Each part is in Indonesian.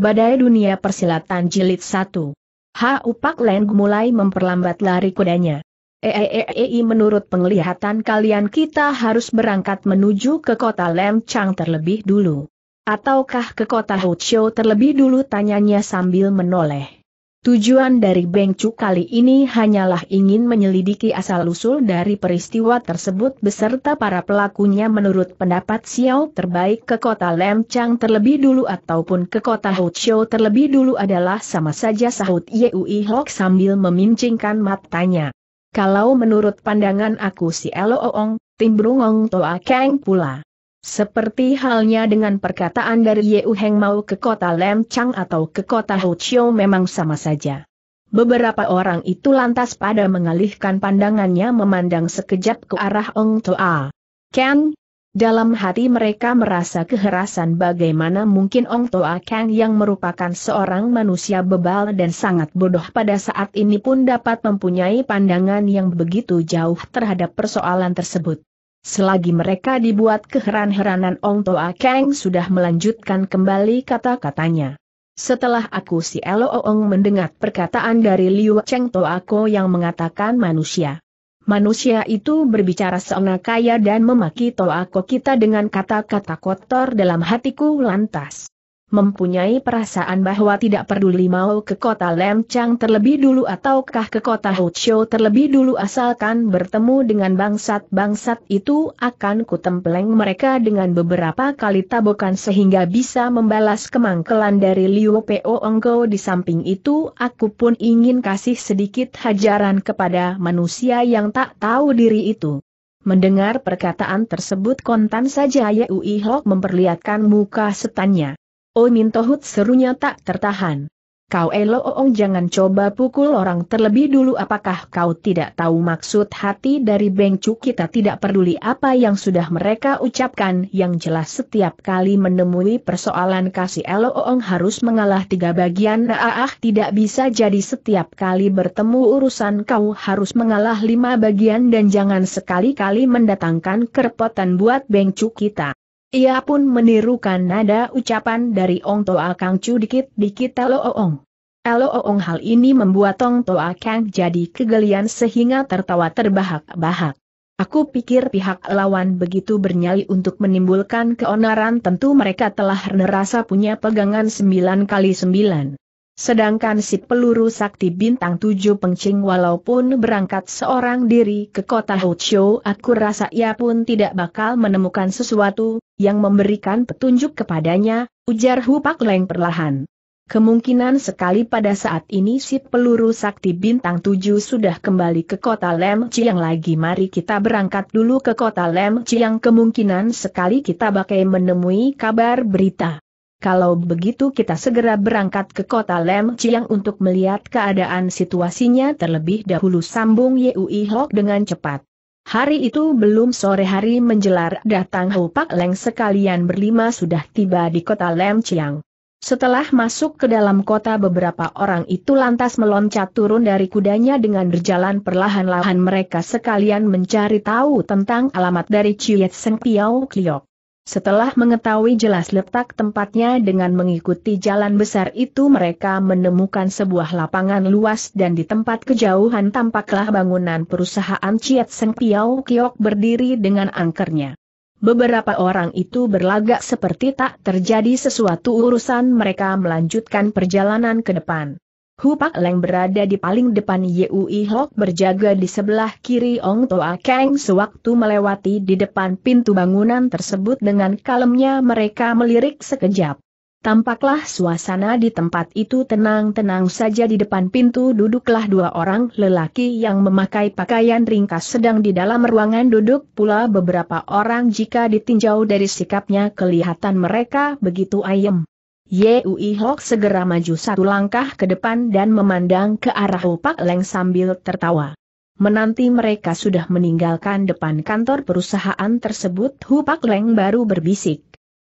Badai Dunia Persilatan Jilid 1. Ha Upak Leng mulai memperlambat lari kudanya. Eeei e, menurut penglihatan kalian kita harus berangkat menuju ke kota Lem Chang terlebih dulu. Ataukah ke kota Huchou terlebih dulu tanyanya sambil menoleh. Tujuan dari Beng Cu kali ini hanyalah ingin menyelidiki asal-usul dari peristiwa tersebut beserta para pelakunya menurut pendapat Xiao terbaik ke kota Lemchang terlebih dulu ataupun ke kota Huchou terlebih dulu adalah sama saja sahut Yui Hok sambil memincingkan matanya. Kalau menurut pandangan aku si Elo Oong, Timbrungong Toa Kang pula. Seperti halnya dengan perkataan dari Yeu Heng mau ke kota Lem Chang atau ke kota Ho memang sama saja. Beberapa orang itu lantas pada mengalihkan pandangannya memandang sekejap ke arah Ong Toa. Ken, dalam hati mereka merasa keherasan bagaimana mungkin Ong Toa Kang yang merupakan seorang manusia bebal dan sangat bodoh pada saat ini pun dapat mempunyai pandangan yang begitu jauh terhadap persoalan tersebut. Selagi mereka dibuat keheran-heranan Ong Toa Kang sudah melanjutkan kembali kata-katanya. Setelah aku si Elo Ong mendengar perkataan dari Liu Cheng Toa Ko yang mengatakan manusia. Manusia itu berbicara seorang kaya dan memaki Toa Ko kita dengan kata-kata kotor dalam hatiku lantas mempunyai perasaan bahwa tidak peduli mau ke kota Lemchang terlebih dulu ataukah ke kota Hucho terlebih dulu asalkan bertemu dengan bangsat-bangsat itu akan kutempeleng mereka dengan beberapa kali tabokan sehingga bisa membalas kemangkelan dari Liu Po Enggo di samping itu aku pun ingin kasih sedikit hajaran kepada manusia yang tak tahu diri itu. Mendengar perkataan tersebut kontan saja Yui Hok memperlihatkan muka setannya. Oh Min Tohut serunya tak tertahan. Kau Elo Oong oh, oh, jangan coba pukul orang terlebih dulu apakah kau tidak tahu maksud hati dari Bengcu kita tidak peduli apa yang sudah mereka ucapkan yang jelas setiap kali menemui persoalan kasih Elo Oong oh, harus mengalah tiga bagian ah, ah, ah tidak bisa jadi setiap kali bertemu urusan kau harus mengalah lima bagian dan jangan sekali-kali mendatangkan kerepotan buat Bengcu kita. Ia pun menirukan nada ucapan dari Ong Toa Kang Chu dikit-dikit Elo Oong. Elo Oong hal ini membuat Ong Toa Kang jadi kegelian sehingga tertawa terbahak-bahak. Aku pikir pihak lawan begitu bernyali untuk menimbulkan keonaran tentu mereka telah merasa punya pegangan sembilan kali sembilan. Sedangkan si peluru sakti bintang tujuh pengcing walaupun berangkat seorang diri ke kota Hochou aku rasa ia pun tidak bakal menemukan sesuatu yang memberikan petunjuk kepadanya, ujar Hu Pak Leng perlahan. Kemungkinan sekali pada saat ini si peluru sakti bintang tujuh sudah kembali ke kota Lem Chiang lagi mari kita berangkat dulu ke kota Lem Chiang kemungkinan sekali kita bakal menemui kabar berita. Kalau begitu kita segera berangkat ke kota Lem Chiang untuk melihat keadaan situasinya terlebih dahulu sambung Yui Hok dengan cepat. Hari itu belum sore hari menjelar datang Ho Pak Leng sekalian berlima sudah tiba di kota Lem Chiang. Setelah masuk ke dalam kota beberapa orang itu lantas meloncat turun dari kudanya dengan berjalan perlahan-lahan mereka sekalian mencari tahu tentang alamat dari Yat Seng Piao Kliok. Setelah mengetahui jelas letak tempatnya dengan mengikuti jalan besar itu mereka menemukan sebuah lapangan luas dan di tempat kejauhan tampaklah bangunan perusahaan Chiat Seng Piao Kiok berdiri dengan angkernya. Beberapa orang itu berlagak seperti tak terjadi sesuatu urusan mereka melanjutkan perjalanan ke depan. Hupak Leng berada di paling depan Yui Hok berjaga di sebelah kiri Ong Toa Kang sewaktu melewati di depan pintu bangunan tersebut dengan kalemnya mereka melirik sekejap. Tampaklah suasana di tempat itu tenang-tenang saja di depan pintu duduklah dua orang lelaki yang memakai pakaian ringkas sedang di dalam ruangan duduk pula beberapa orang jika ditinjau dari sikapnya kelihatan mereka begitu ayem. Yui Hok segera maju satu langkah ke depan dan memandang ke arah Opak Leng sambil tertawa. Menanti mereka sudah meninggalkan depan kantor perusahaan tersebut Hupak Leng baru berbisik.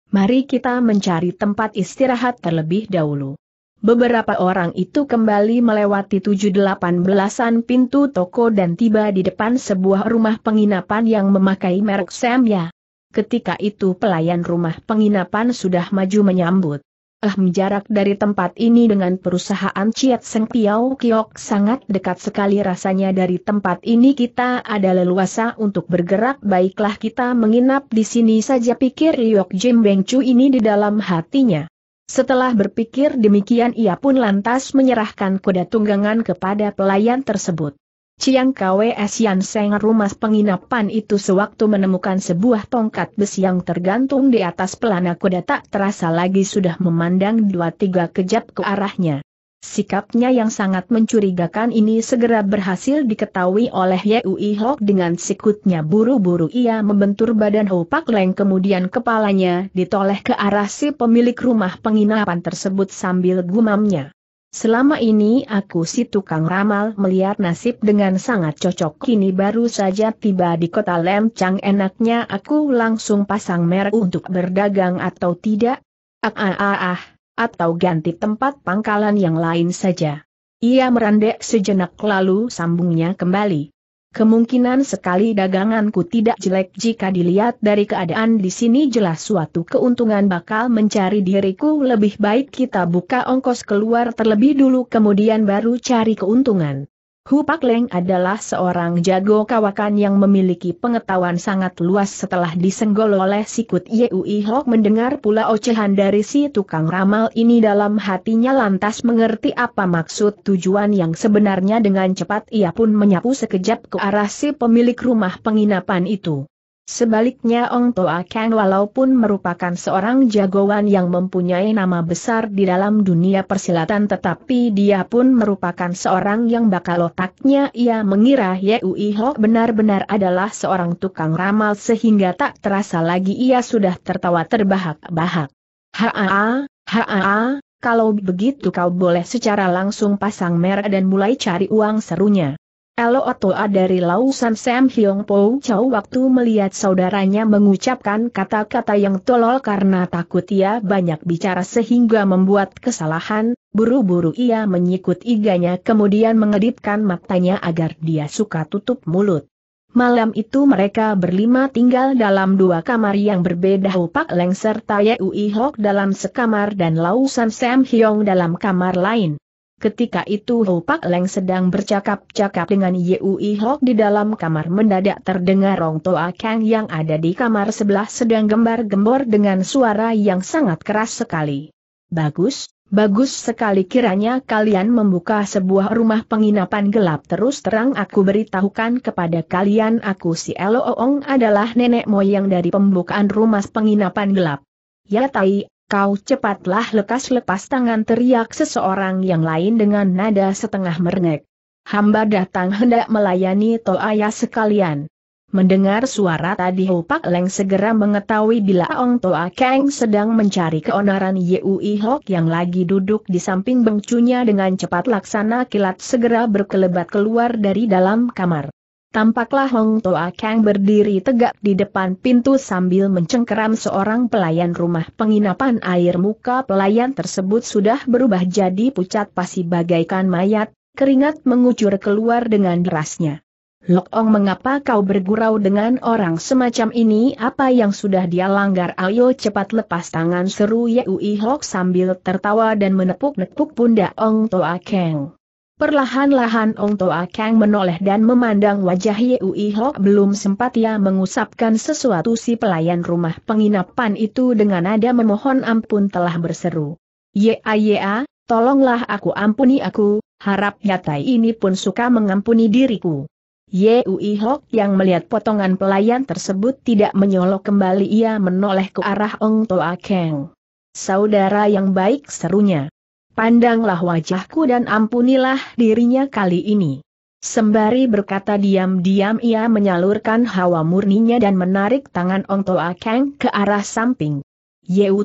Mari kita mencari tempat istirahat terlebih dahulu. Beberapa orang itu kembali melewati tujuh delapan belasan pintu toko dan tiba di depan sebuah rumah penginapan yang memakai merek Semya. Ketika itu pelayan rumah penginapan sudah maju menyambut telah menjarak dari tempat ini dengan perusahaan Chiat Seng piau Kiok sangat dekat sekali rasanya dari tempat ini kita ada leluasa untuk bergerak baiklah kita menginap di sini saja pikir Yok Jim Beng Chu ini di dalam hatinya. Setelah berpikir demikian ia pun lantas menyerahkan kuda tunggangan kepada pelayan tersebut. Chiang Kwe Sian Seng rumah penginapan itu sewaktu menemukan sebuah tongkat besi yang tergantung di atas pelana kuda tak terasa lagi sudah memandang dua-tiga kejap ke arahnya. Sikapnya yang sangat mencurigakan ini segera berhasil diketahui oleh Yui Hok dengan sikutnya buru-buru ia membentur badan Ho Pak Leng kemudian kepalanya ditoleh ke arah si pemilik rumah penginapan tersebut sambil gumamnya. Selama ini aku si tukang ramal melihat nasib dengan sangat cocok kini baru saja tiba di kota Lemcang enaknya aku langsung pasang merek untuk berdagang atau tidak? Ah ah ah ah, atau ganti tempat pangkalan yang lain saja. Ia merendek sejenak lalu sambungnya kembali. Kemungkinan sekali daganganku tidak jelek jika dilihat dari keadaan di sini jelas suatu keuntungan bakal mencari diriku lebih baik kita buka ongkos keluar terlebih dulu kemudian baru cari keuntungan. Hu Pak Leng adalah seorang jago kawakan yang memiliki pengetahuan sangat luas setelah disenggol oleh sikut Yui Hok mendengar pula ocehan dari si tukang ramal ini dalam hatinya lantas mengerti apa maksud tujuan yang sebenarnya dengan cepat ia pun menyapu sekejap ke arah si pemilik rumah penginapan itu. Sebaliknya Ong Toa Kang walaupun merupakan seorang jagoan yang mempunyai nama besar di dalam dunia persilatan tetapi dia pun merupakan seorang yang bakal otaknya ia mengira Ye Ui Ho benar-benar adalah seorang tukang ramal sehingga tak terasa lagi ia sudah tertawa terbahak-bahak. Haa, haa, kalau begitu kau boleh secara langsung pasang merah dan mulai cari uang serunya. Elo Otoa dari Lausan Sam Hyong Po Chow waktu melihat saudaranya mengucapkan kata-kata yang tolol karena takut ia banyak bicara sehingga membuat kesalahan, buru-buru ia menyikut iganya kemudian mengedipkan matanya agar dia suka tutup mulut. Malam itu mereka berlima tinggal dalam dua kamar yang berbeda Hupak Leng serta Yui Hok dalam sekamar dan Lausan Sam Hyong dalam kamar lain. Ketika itu Ho Pak Leng sedang bercakap-cakap dengan Yui Hok di dalam kamar mendadak terdengar Rong Toa Kang yang ada di kamar sebelah sedang gembar-gembor dengan suara yang sangat keras sekali. Bagus, bagus sekali kiranya kalian membuka sebuah rumah penginapan gelap terus terang aku beritahukan kepada kalian aku si Elo Oong adalah nenek moyang dari pembukaan rumah penginapan gelap. Ya tai Kau cepatlah lekas lepas tangan teriak seseorang yang lain dengan nada setengah merengek. Hamba datang hendak melayani toaya sekalian. Mendengar suara tadi Hopak Leng segera mengetahui bila Ong Toa Keng sedang mencari keonaran Yui Hok yang lagi duduk di samping bengcunya dengan cepat laksana kilat segera berkelebat keluar dari dalam kamar. Tampaklah Hong Toa Kang berdiri tegak di depan pintu sambil mencengkeram seorang pelayan rumah penginapan air muka pelayan tersebut sudah berubah jadi pucat pasi bagaikan mayat, keringat mengucur keluar dengan derasnya. Lok Ong mengapa kau bergurau dengan orang semacam ini apa yang sudah dia langgar ayo cepat lepas tangan seru Yui Lok sambil tertawa dan menepuk-nepuk pundak Ong Toa Kang. Perlahan-lahan Ong Toa Kang menoleh dan memandang wajah Yui Hok belum sempat ia mengusapkan sesuatu si pelayan rumah penginapan itu dengan nada memohon ampun telah berseru. Yaya, tolonglah aku ampuni aku, harap nyatai ini pun suka mengampuni diriku. Yui Hok yang melihat potongan pelayan tersebut tidak menyolok kembali ia menoleh ke arah Ong Toa Kang. Saudara yang baik serunya. Pandanglah wajahku dan ampunilah dirinya kali ini. Sembari berkata diam-diam ia menyalurkan hawa murninya dan menarik tangan Ong Toa Kang ke arah samping.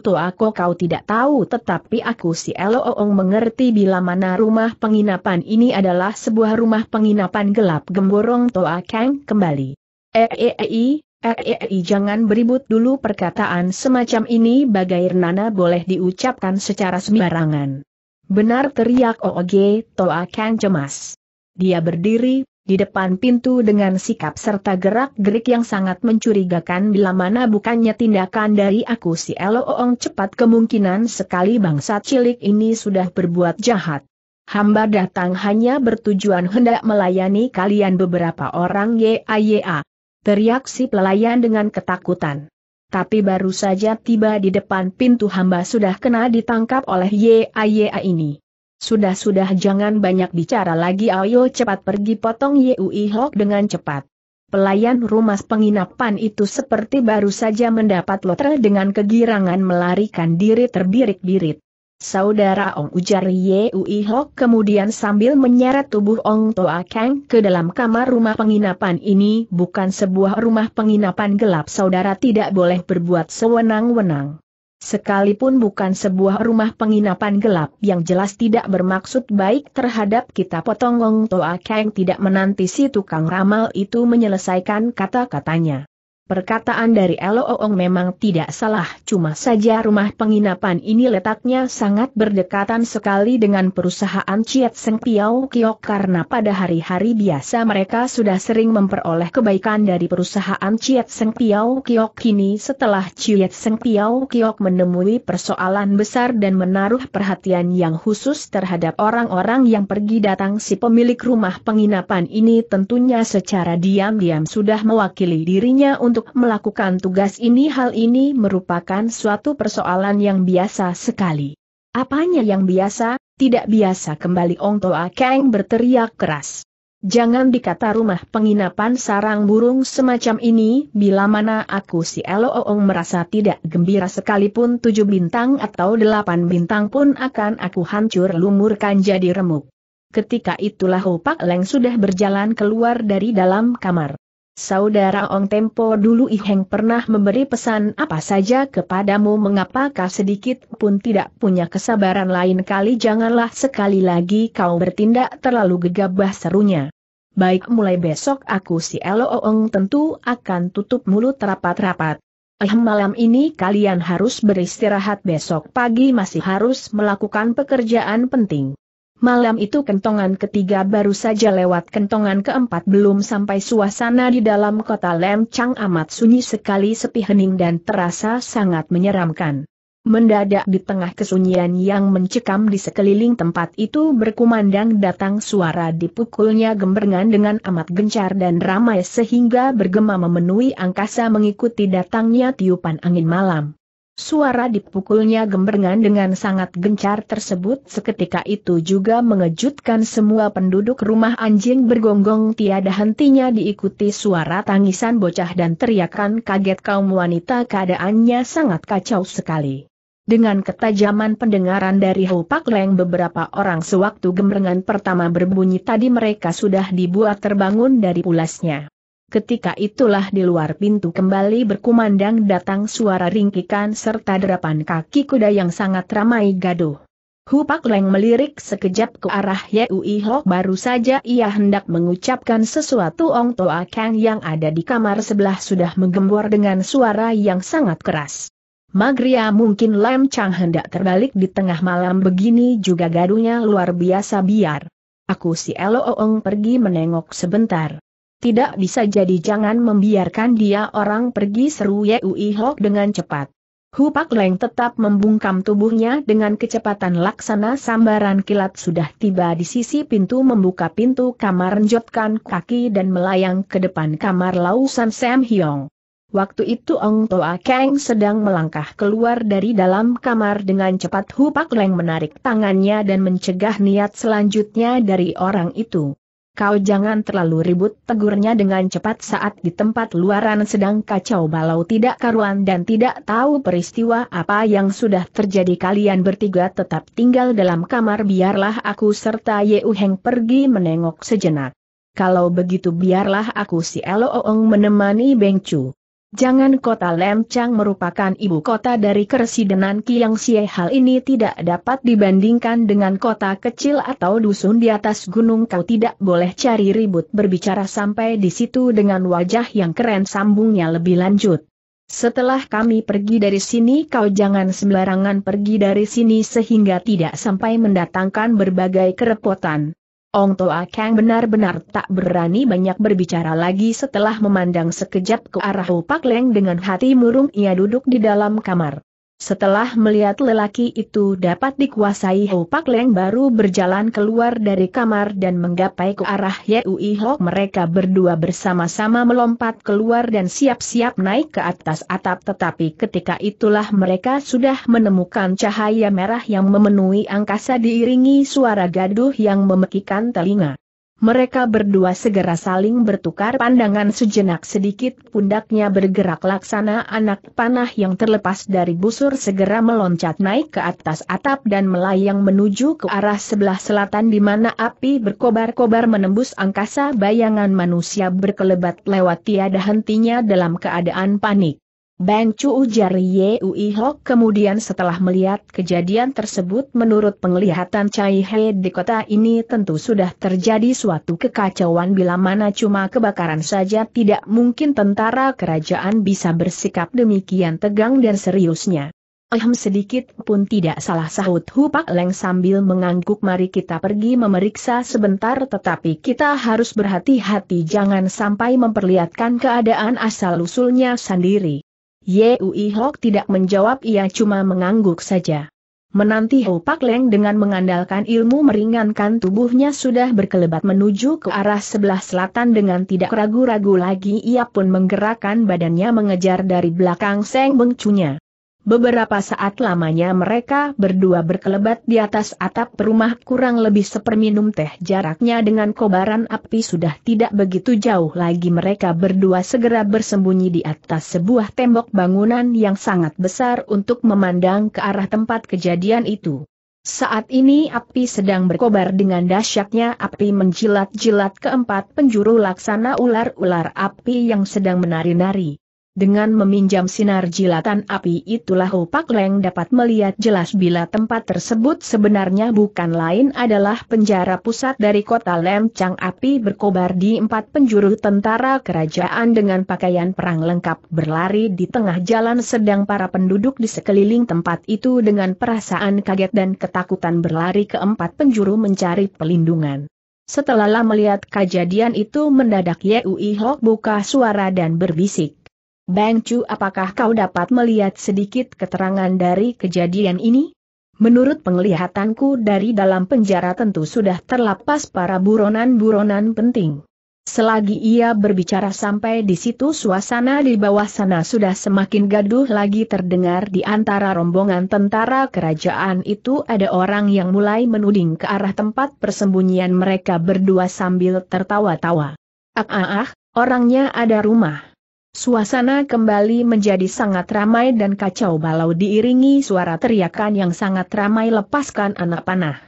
Toa aku kau tidak tahu tetapi aku si Elo Ong mengerti bila mana rumah penginapan ini adalah sebuah rumah penginapan gelap gemborong Toa Kang kembali. Eei, eh, eh, eh, eei jangan beribut dulu perkataan semacam ini bagai Nana boleh diucapkan secara sembarangan. Benar teriak Ooge Toa Kang cemas. Dia berdiri, di depan pintu dengan sikap serta gerak-gerik yang sangat mencurigakan bila mana bukannya tindakan dari aku si Elo Oong cepat kemungkinan sekali bangsa cilik ini sudah berbuat jahat. Hamba datang hanya bertujuan hendak melayani kalian beberapa orang YAYA. Teriak si pelayan dengan ketakutan tapi baru saja tiba di depan pintu hamba sudah kena ditangkap oleh YAYA ini. Sudah-sudah jangan banyak bicara lagi ayo cepat pergi potong Yui Hok dengan cepat. Pelayan rumah penginapan itu seperti baru saja mendapat lotre dengan kegirangan melarikan diri terbirik-birit. Saudara Ong ujar Yui Hok kemudian sambil menyeret tubuh Ong Toa Kang ke dalam kamar rumah penginapan ini bukan sebuah rumah penginapan gelap saudara tidak boleh berbuat sewenang-wenang. Sekalipun bukan sebuah rumah penginapan gelap yang jelas tidak bermaksud baik terhadap kita potong Ong Toa Kang tidak menanti si tukang ramal itu menyelesaikan kata-katanya. Perkataan dari Eloong memang tidak salah, cuma saja rumah penginapan ini letaknya sangat berdekatan sekali dengan perusahaan Chiat Seng Piao Kiok karena pada hari-hari biasa mereka sudah sering memperoleh kebaikan dari perusahaan Chiat Seng Piao Kiok kini setelah Chiat Seng Piao Kiok menemui persoalan besar dan menaruh perhatian yang khusus terhadap orang-orang yang pergi datang si pemilik rumah penginapan ini tentunya secara diam-diam sudah mewakili dirinya untuk untuk melakukan tugas ini hal ini merupakan suatu persoalan yang biasa sekali. Apanya yang biasa, tidak biasa kembali Ong Toa Kang berteriak keras. Jangan dikata rumah penginapan sarang burung semacam ini, bila mana aku si Elo Oong merasa tidak gembira sekalipun tujuh bintang atau delapan bintang pun akan aku hancur lumurkan jadi remuk. Ketika itulah Opak Leng sudah berjalan keluar dari dalam kamar. Saudara Ong Tempo dulu Iheng pernah memberi pesan apa saja kepadamu mengapakah sedikit pun tidak punya kesabaran lain kali janganlah sekali lagi kau bertindak terlalu gegabah serunya. Baik mulai besok aku si Elo Ong tentu akan tutup mulut rapat-rapat. Eh malam ini kalian harus beristirahat besok pagi masih harus melakukan pekerjaan penting. Malam itu kentongan ketiga baru saja lewat kentongan keempat belum sampai suasana di dalam kota Lemcang amat sunyi sekali sepi hening dan terasa sangat menyeramkan. Mendadak di tengah kesunyian yang mencekam di sekeliling tempat itu berkumandang datang suara dipukulnya gemberengan dengan amat gencar dan ramai sehingga bergema memenuhi angkasa mengikuti datangnya tiupan angin malam. Suara dipukulnya gemberengan dengan sangat gencar tersebut seketika itu juga mengejutkan semua penduduk rumah anjing bergonggong tiada hentinya diikuti suara tangisan bocah dan teriakan kaget kaum wanita keadaannya sangat kacau sekali. Dengan ketajaman pendengaran dari Hou Pak Leng beberapa orang sewaktu gemerengan pertama berbunyi tadi mereka sudah dibuat terbangun dari pulasnya. Ketika itulah di luar pintu kembali berkumandang datang suara ringkikan serta derapan kaki kuda yang sangat ramai gaduh. Hu Pak Leng melirik sekejap ke arah Ui Hok baru saja ia hendak mengucapkan sesuatu Ong Toa Kang yang ada di kamar sebelah sudah menggembor dengan suara yang sangat keras. Magria mungkin Lam Chang hendak terbalik di tengah malam begini juga gaduhnya luar biasa biar. Aku si Elo Ong pergi menengok sebentar tidak bisa jadi jangan membiarkan dia orang pergi seru Ui Hok dengan cepat. Hu Pak Leng tetap membungkam tubuhnya dengan kecepatan laksana sambaran kilat sudah tiba di sisi pintu membuka pintu kamar njotkan kaki dan melayang ke depan kamar lausan Sam Hyong. Waktu itu Ong Toa Kang sedang melangkah keluar dari dalam kamar dengan cepat Hu Pak Leng menarik tangannya dan mencegah niat selanjutnya dari orang itu. Kau jangan terlalu ribut tegurnya dengan cepat saat di tempat luaran sedang kacau balau tidak karuan dan tidak tahu peristiwa apa yang sudah terjadi kalian bertiga tetap tinggal dalam kamar biarlah aku serta Ye Uheng pergi menengok sejenak. Kalau begitu biarlah aku si Elo Oong menemani Bengcu. Jangan kota Lemcang merupakan ibu kota dari keresidenan Kiang Sie hal ini tidak dapat dibandingkan dengan kota kecil atau dusun di atas gunung kau tidak boleh cari ribut berbicara sampai di situ dengan wajah yang keren sambungnya lebih lanjut. Setelah kami pergi dari sini kau jangan sembarangan pergi dari sini sehingga tidak sampai mendatangkan berbagai kerepotan. Ong Toa Kang benar-benar tak berani banyak berbicara lagi setelah memandang sekejap ke arah Upak Leng dengan hati murung ia duduk di dalam kamar. Setelah melihat lelaki itu dapat dikuasai Ho Pak Leng baru berjalan keluar dari kamar dan menggapai ke arah Yui Hok mereka berdua bersama-sama melompat keluar dan siap-siap naik ke atas atap tetapi ketika itulah mereka sudah menemukan cahaya merah yang memenuhi angkasa diiringi suara gaduh yang memekikan telinga. Mereka berdua segera saling bertukar pandangan sejenak sedikit pundaknya bergerak laksana anak panah yang terlepas dari busur segera meloncat naik ke atas atap dan melayang menuju ke arah sebelah selatan di mana api berkobar-kobar menembus angkasa bayangan manusia berkelebat lewat tiada hentinya dalam keadaan panik. Bang Chu ujar Yui Hok kemudian setelah melihat kejadian tersebut menurut penglihatan Chai He di kota ini tentu sudah terjadi suatu kekacauan bila mana cuma kebakaran saja tidak mungkin tentara kerajaan bisa bersikap demikian tegang dan seriusnya. Ahem sedikit pun tidak salah sahut Hupak Leng sambil mengangguk mari kita pergi memeriksa sebentar tetapi kita harus berhati-hati jangan sampai memperlihatkan keadaan asal-usulnya sendiri. Yui Hok tidak menjawab ia cuma mengangguk saja. Menanti Ho Pak Leng dengan mengandalkan ilmu meringankan tubuhnya sudah berkelebat menuju ke arah sebelah selatan dengan tidak ragu-ragu lagi ia pun menggerakkan badannya mengejar dari belakang Seng Bengcunya. Beberapa saat lamanya mereka berdua berkelebat di atas atap rumah kurang lebih seperminum teh jaraknya dengan kobaran api sudah tidak begitu jauh lagi mereka berdua segera bersembunyi di atas sebuah tembok bangunan yang sangat besar untuk memandang ke arah tempat kejadian itu. Saat ini api sedang berkobar dengan dahsyatnya api menjilat-jilat keempat penjuru laksana ular-ular api yang sedang menari-nari. Dengan meminjam sinar jilatan api itulah Opak Leng dapat melihat jelas bila tempat tersebut sebenarnya bukan lain adalah penjara pusat dari kota Lemcang api berkobar di empat penjuru tentara kerajaan dengan pakaian perang lengkap berlari di tengah jalan sedang para penduduk di sekeliling tempat itu dengan perasaan kaget dan ketakutan berlari ke empat penjuru mencari pelindungan. Setelah melihat kejadian itu mendadak Yui Hok buka suara dan berbisik. Bang Chu apakah kau dapat melihat sedikit keterangan dari kejadian ini? Menurut penglihatanku dari dalam penjara tentu sudah terlepas para buronan-buronan penting. Selagi ia berbicara sampai di situ suasana di bawah sana sudah semakin gaduh lagi terdengar di antara rombongan tentara kerajaan itu ada orang yang mulai menuding ke arah tempat persembunyian mereka berdua sambil tertawa-tawa. Ah ah ah, orangnya ada rumah. Suasana kembali menjadi sangat ramai dan kacau balau diiringi suara teriakan yang sangat ramai lepaskan anak panah.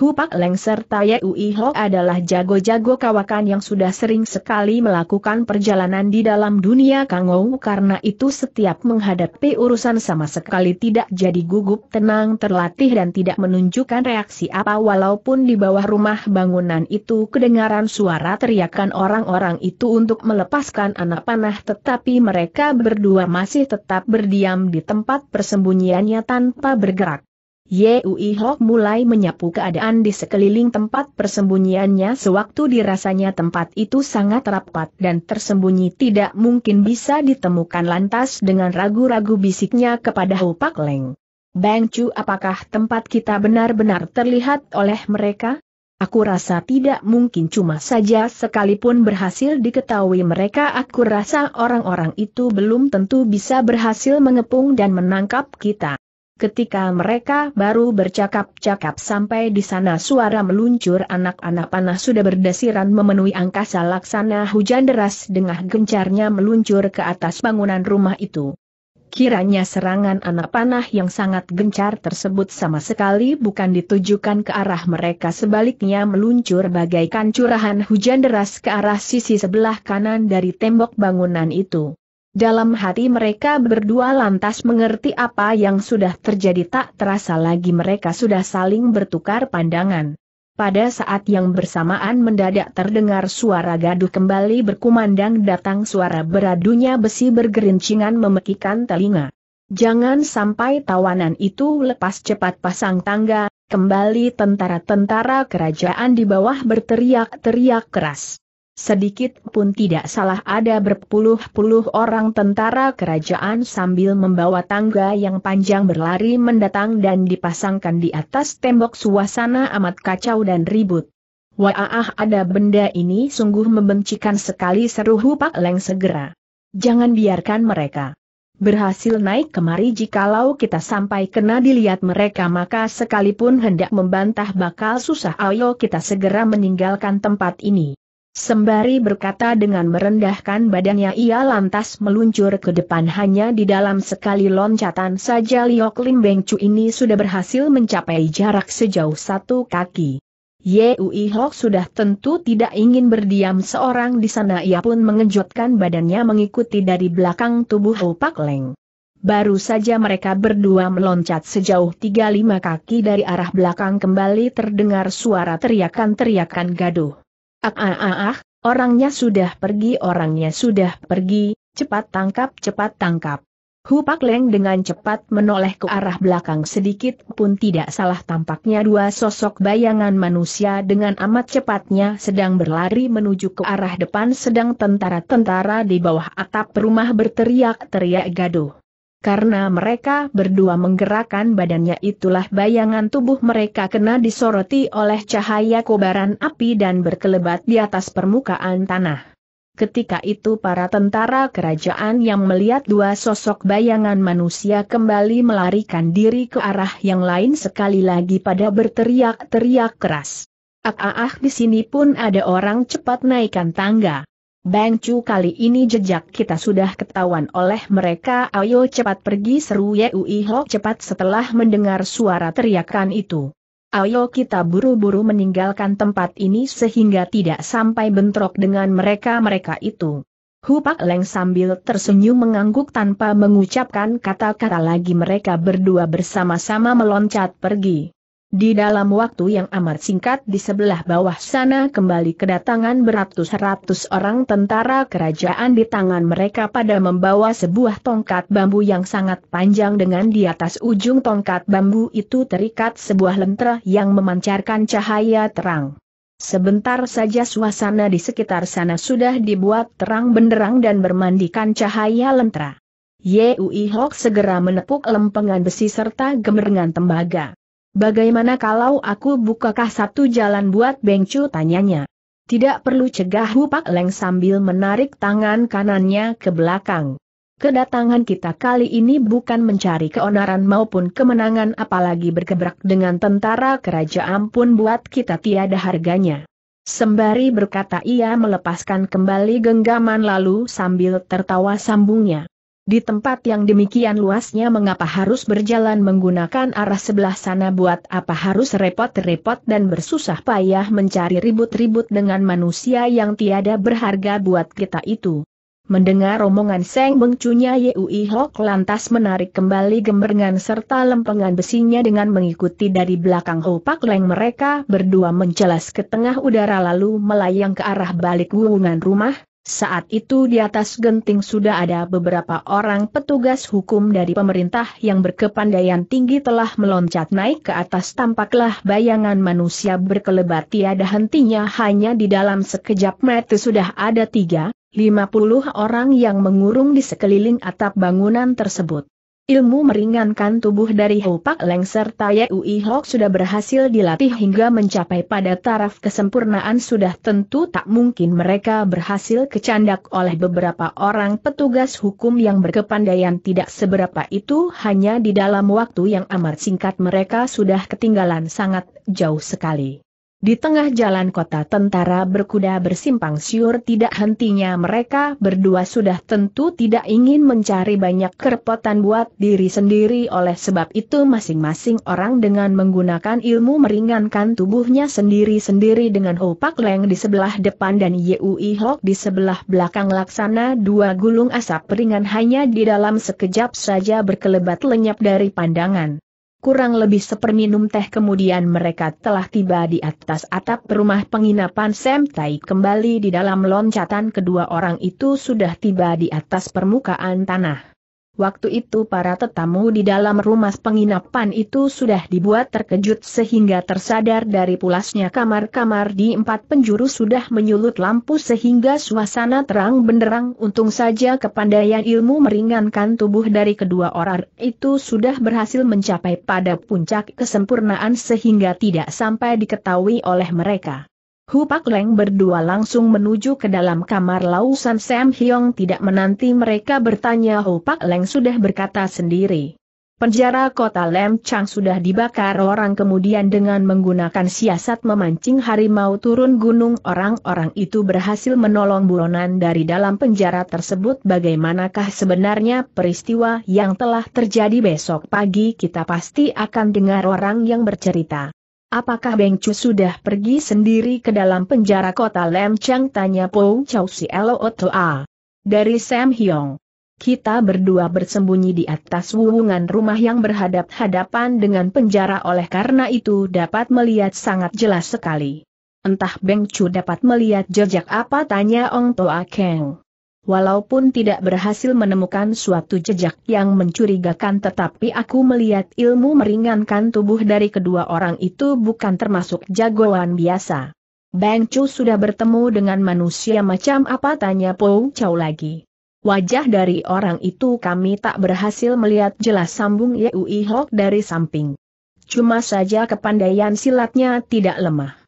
Pak Leng serta Ui Ho adalah jago-jago kawakan yang sudah sering sekali melakukan perjalanan di dalam dunia Ou karena itu setiap menghadapi urusan sama sekali tidak jadi gugup tenang terlatih dan tidak menunjukkan reaksi apa walaupun di bawah rumah bangunan itu kedengaran suara teriakan orang-orang itu untuk melepaskan anak panah tetapi mereka berdua masih tetap berdiam di tempat persembunyiannya tanpa bergerak. Yui Hok mulai menyapu keadaan di sekeliling tempat persembunyiannya sewaktu dirasanya tempat itu sangat rapat dan tersembunyi tidak mungkin bisa ditemukan lantas dengan ragu-ragu bisiknya kepada Hu Pak Leng. Bang Chu apakah tempat kita benar-benar terlihat oleh mereka? Aku rasa tidak mungkin cuma saja sekalipun berhasil diketahui mereka aku rasa orang-orang itu belum tentu bisa berhasil mengepung dan menangkap kita. Ketika mereka baru bercakap-cakap sampai di sana suara meluncur anak-anak panah sudah berdesiran memenuhi angkasa laksana hujan deras dengan gencarnya meluncur ke atas bangunan rumah itu. Kiranya serangan anak panah yang sangat gencar tersebut sama sekali bukan ditujukan ke arah mereka sebaliknya meluncur bagaikan curahan hujan deras ke arah sisi sebelah kanan dari tembok bangunan itu. Dalam hati mereka berdua lantas mengerti apa yang sudah terjadi tak terasa lagi mereka sudah saling bertukar pandangan. Pada saat yang bersamaan mendadak terdengar suara gaduh kembali berkumandang datang suara beradunya besi bergerincingan memekikan telinga. Jangan sampai tawanan itu lepas cepat pasang tangga, kembali tentara-tentara kerajaan di bawah berteriak-teriak keras. Sedikit pun tidak salah ada berpuluh-puluh orang tentara kerajaan sambil membawa tangga yang panjang berlari mendatang dan dipasangkan di atas tembok suasana amat kacau dan ribut. Wah ada benda ini sungguh membencikan sekali seru Pak Leng segera. Jangan biarkan mereka berhasil naik kemari jikalau kita sampai kena dilihat mereka maka sekalipun hendak membantah bakal susah ayo kita segera meninggalkan tempat ini. Sembari berkata dengan merendahkan badannya ia lantas meluncur ke depan hanya di dalam sekali loncatan saja Liok Lim Beng Chu ini sudah berhasil mencapai jarak sejauh satu kaki. Yui Hok sudah tentu tidak ingin berdiam seorang di sana ia pun mengejutkan badannya mengikuti dari belakang tubuh Ho Pak Leng. Baru saja mereka berdua meloncat sejauh tiga lima kaki dari arah belakang kembali terdengar suara teriakan-teriakan gaduh. Ah, ah ah ah orangnya sudah pergi orangnya sudah pergi, cepat tangkap cepat tangkap. Hu Pak Leng dengan cepat menoleh ke arah belakang sedikit pun tidak salah tampaknya dua sosok bayangan manusia dengan amat cepatnya sedang berlari menuju ke arah depan sedang tentara-tentara di bawah atap rumah berteriak-teriak gaduh. Karena mereka berdua menggerakkan badannya itulah bayangan tubuh mereka kena disoroti oleh cahaya kobaran api dan berkelebat di atas permukaan tanah. Ketika itu para tentara kerajaan yang melihat dua sosok bayangan manusia kembali melarikan diri ke arah yang lain sekali lagi pada berteriak-teriak keras. Ah, ah, ah di sini pun ada orang cepat naikkan tangga. Bang Chu kali ini jejak kita sudah ketahuan oleh mereka ayo cepat pergi seru Ui Ho cepat setelah mendengar suara teriakan itu. Ayo kita buru-buru meninggalkan tempat ini sehingga tidak sampai bentrok dengan mereka-mereka itu. Hupak Leng sambil tersenyum mengangguk tanpa mengucapkan kata-kata lagi mereka berdua bersama-sama meloncat pergi. Di dalam waktu yang amat singkat di sebelah bawah sana kembali kedatangan beratus-ratus orang tentara kerajaan di tangan mereka pada membawa sebuah tongkat bambu yang sangat panjang dengan di atas ujung tongkat bambu itu terikat sebuah lentera yang memancarkan cahaya terang. Sebentar saja suasana di sekitar sana sudah dibuat terang benderang dan bermandikan cahaya lentera. Yui Hok segera menepuk lempengan besi serta gemerengan tembaga. Bagaimana kalau aku bukakah satu jalan buat Bengcu tanyanya? Tidak perlu cegah Hupak Leng sambil menarik tangan kanannya ke belakang. Kedatangan kita kali ini bukan mencari keonaran maupun kemenangan apalagi bergebrak dengan tentara kerajaan pun buat kita tiada harganya. Sembari berkata ia melepaskan kembali genggaman lalu sambil tertawa sambungnya. Di tempat yang demikian luasnya mengapa harus berjalan menggunakan arah sebelah sana buat apa harus repot-repot dan bersusah payah mencari ribut-ribut dengan manusia yang tiada berharga buat kita itu. Mendengar omongan Seng Bengcunya Yui Hok lantas menarik kembali gemberengan serta lempengan besinya dengan mengikuti dari belakang Hopak Leng mereka berdua menjelas ke tengah udara lalu melayang ke arah balik wuungan rumah, saat itu di atas genting sudah ada beberapa orang petugas hukum dari pemerintah yang berkepandaian tinggi telah meloncat naik ke atas tampaklah bayangan manusia berkelebat tiada hentinya hanya di dalam sekejap mata sudah ada tiga, lima puluh orang yang mengurung di sekeliling atap bangunan tersebut. Ilmu meringankan tubuh dari hupak Pak Leng serta Ye Ui Hok sudah berhasil dilatih hingga mencapai pada taraf kesempurnaan sudah tentu tak mungkin mereka berhasil kecandak oleh beberapa orang petugas hukum yang berkepandaian tidak seberapa itu hanya di dalam waktu yang amat singkat mereka sudah ketinggalan sangat jauh sekali. Di tengah jalan kota tentara berkuda bersimpang siur tidak hentinya mereka berdua sudah tentu tidak ingin mencari banyak kerepotan buat diri sendiri oleh sebab itu masing-masing orang dengan menggunakan ilmu meringankan tubuhnya sendiri-sendiri dengan Opak Leng di sebelah depan dan Yui Hok di sebelah belakang laksana dua gulung asap ringan hanya di dalam sekejap saja berkelebat lenyap dari pandangan. Kurang lebih seperminum teh kemudian mereka telah tiba di atas atap rumah penginapan Sam Tai kembali di dalam loncatan kedua orang itu sudah tiba di atas permukaan tanah. Waktu itu para tetamu di dalam rumah penginapan itu sudah dibuat terkejut sehingga tersadar dari pulasnya kamar-kamar di empat penjuru sudah menyulut lampu sehingga suasana terang benderang untung saja kepandaian ilmu meringankan tubuh dari kedua orang itu sudah berhasil mencapai pada puncak kesempurnaan sehingga tidak sampai diketahui oleh mereka. Hupak Leng berdua langsung menuju ke dalam kamar Lausan Sam Hyong tidak menanti mereka bertanya Hupak Leng sudah berkata sendiri. Penjara kota Lem Chang sudah dibakar orang kemudian dengan menggunakan siasat memancing harimau turun gunung orang-orang itu berhasil menolong buronan dari dalam penjara tersebut bagaimanakah sebenarnya peristiwa yang telah terjadi besok pagi kita pasti akan dengar orang yang bercerita. Apakah Beng Chu sudah pergi sendiri ke dalam penjara kota Lam Chang? Tanya Po Chow Si Elo A. Dari Sam Hyong. Kita berdua bersembunyi di atas wuwungan rumah yang berhadap-hadapan dengan penjara oleh karena itu dapat melihat sangat jelas sekali. Entah Beng Chu dapat melihat jejak apa tanya Ong Toa Keng. Walaupun tidak berhasil menemukan suatu jejak yang mencurigakan tetapi aku melihat ilmu meringankan tubuh dari kedua orang itu bukan termasuk jagoan biasa. Bang Chu sudah bertemu dengan manusia macam apa tanya Po Chow lagi. Wajah dari orang itu kami tak berhasil melihat jelas sambung Yui Hok dari samping. Cuma saja kepandaian silatnya tidak lemah.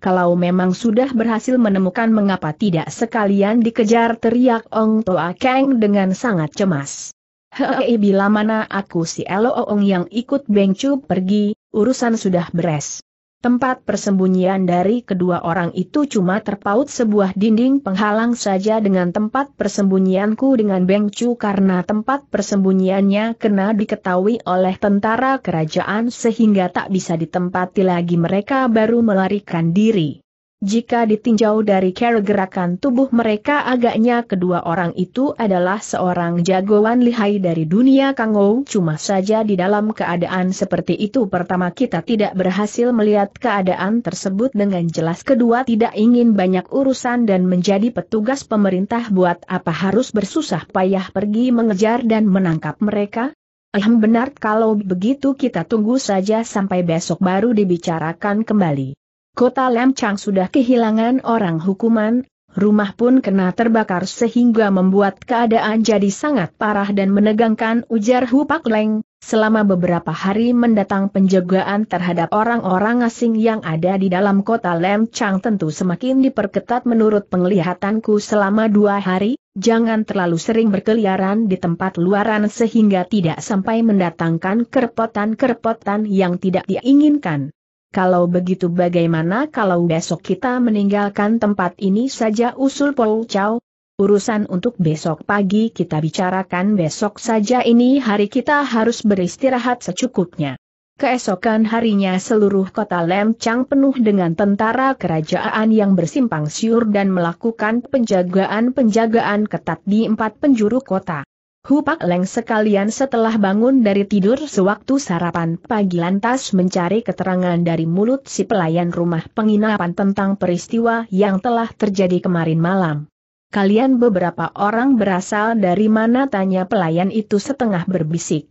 Kalau memang sudah berhasil menemukan mengapa tidak sekalian dikejar teriak Ong Toa Keng dengan sangat cemas. Hei bila mana aku si Elo Ong yang ikut Beng Chu pergi, urusan sudah beres. Tempat persembunyian dari kedua orang itu cuma terpaut sebuah dinding penghalang saja dengan tempat persembunyianku dengan Beng Chu karena tempat persembunyiannya kena diketahui oleh tentara kerajaan sehingga tak bisa ditempati lagi mereka baru melarikan diri. Jika ditinjau dari cara gerakan tubuh mereka agaknya kedua orang itu adalah seorang jagoan lihai dari dunia Kangou cuma saja di dalam keadaan seperti itu pertama kita tidak berhasil melihat keadaan tersebut dengan jelas kedua tidak ingin banyak urusan dan menjadi petugas pemerintah buat apa harus bersusah payah pergi mengejar dan menangkap mereka? Alhamdulillah kalau begitu kita tunggu saja sampai besok baru dibicarakan kembali. Kota Lemchang sudah kehilangan orang hukuman, rumah pun kena terbakar sehingga membuat keadaan jadi sangat parah dan menegangkan ujar Hu Pak Leng, selama beberapa hari mendatang penjagaan terhadap orang-orang asing yang ada di dalam kota Lemchang tentu semakin diperketat menurut penglihatanku selama dua hari, jangan terlalu sering berkeliaran di tempat luaran sehingga tidak sampai mendatangkan kerepotan-kerepotan yang tidak diinginkan kalau begitu bagaimana kalau besok kita meninggalkan tempat ini saja usul Pou Chow? Urusan untuk besok pagi kita bicarakan besok saja ini hari kita harus beristirahat secukupnya. Keesokan harinya seluruh kota Lemcang penuh dengan tentara kerajaan yang bersimpang siur dan melakukan penjagaan-penjagaan ketat di empat penjuru kota. Pak Leng sekalian setelah bangun dari tidur sewaktu sarapan pagi lantas mencari keterangan dari mulut si pelayan rumah penginapan tentang peristiwa yang telah terjadi kemarin malam. Kalian beberapa orang berasal dari mana tanya pelayan itu setengah berbisik.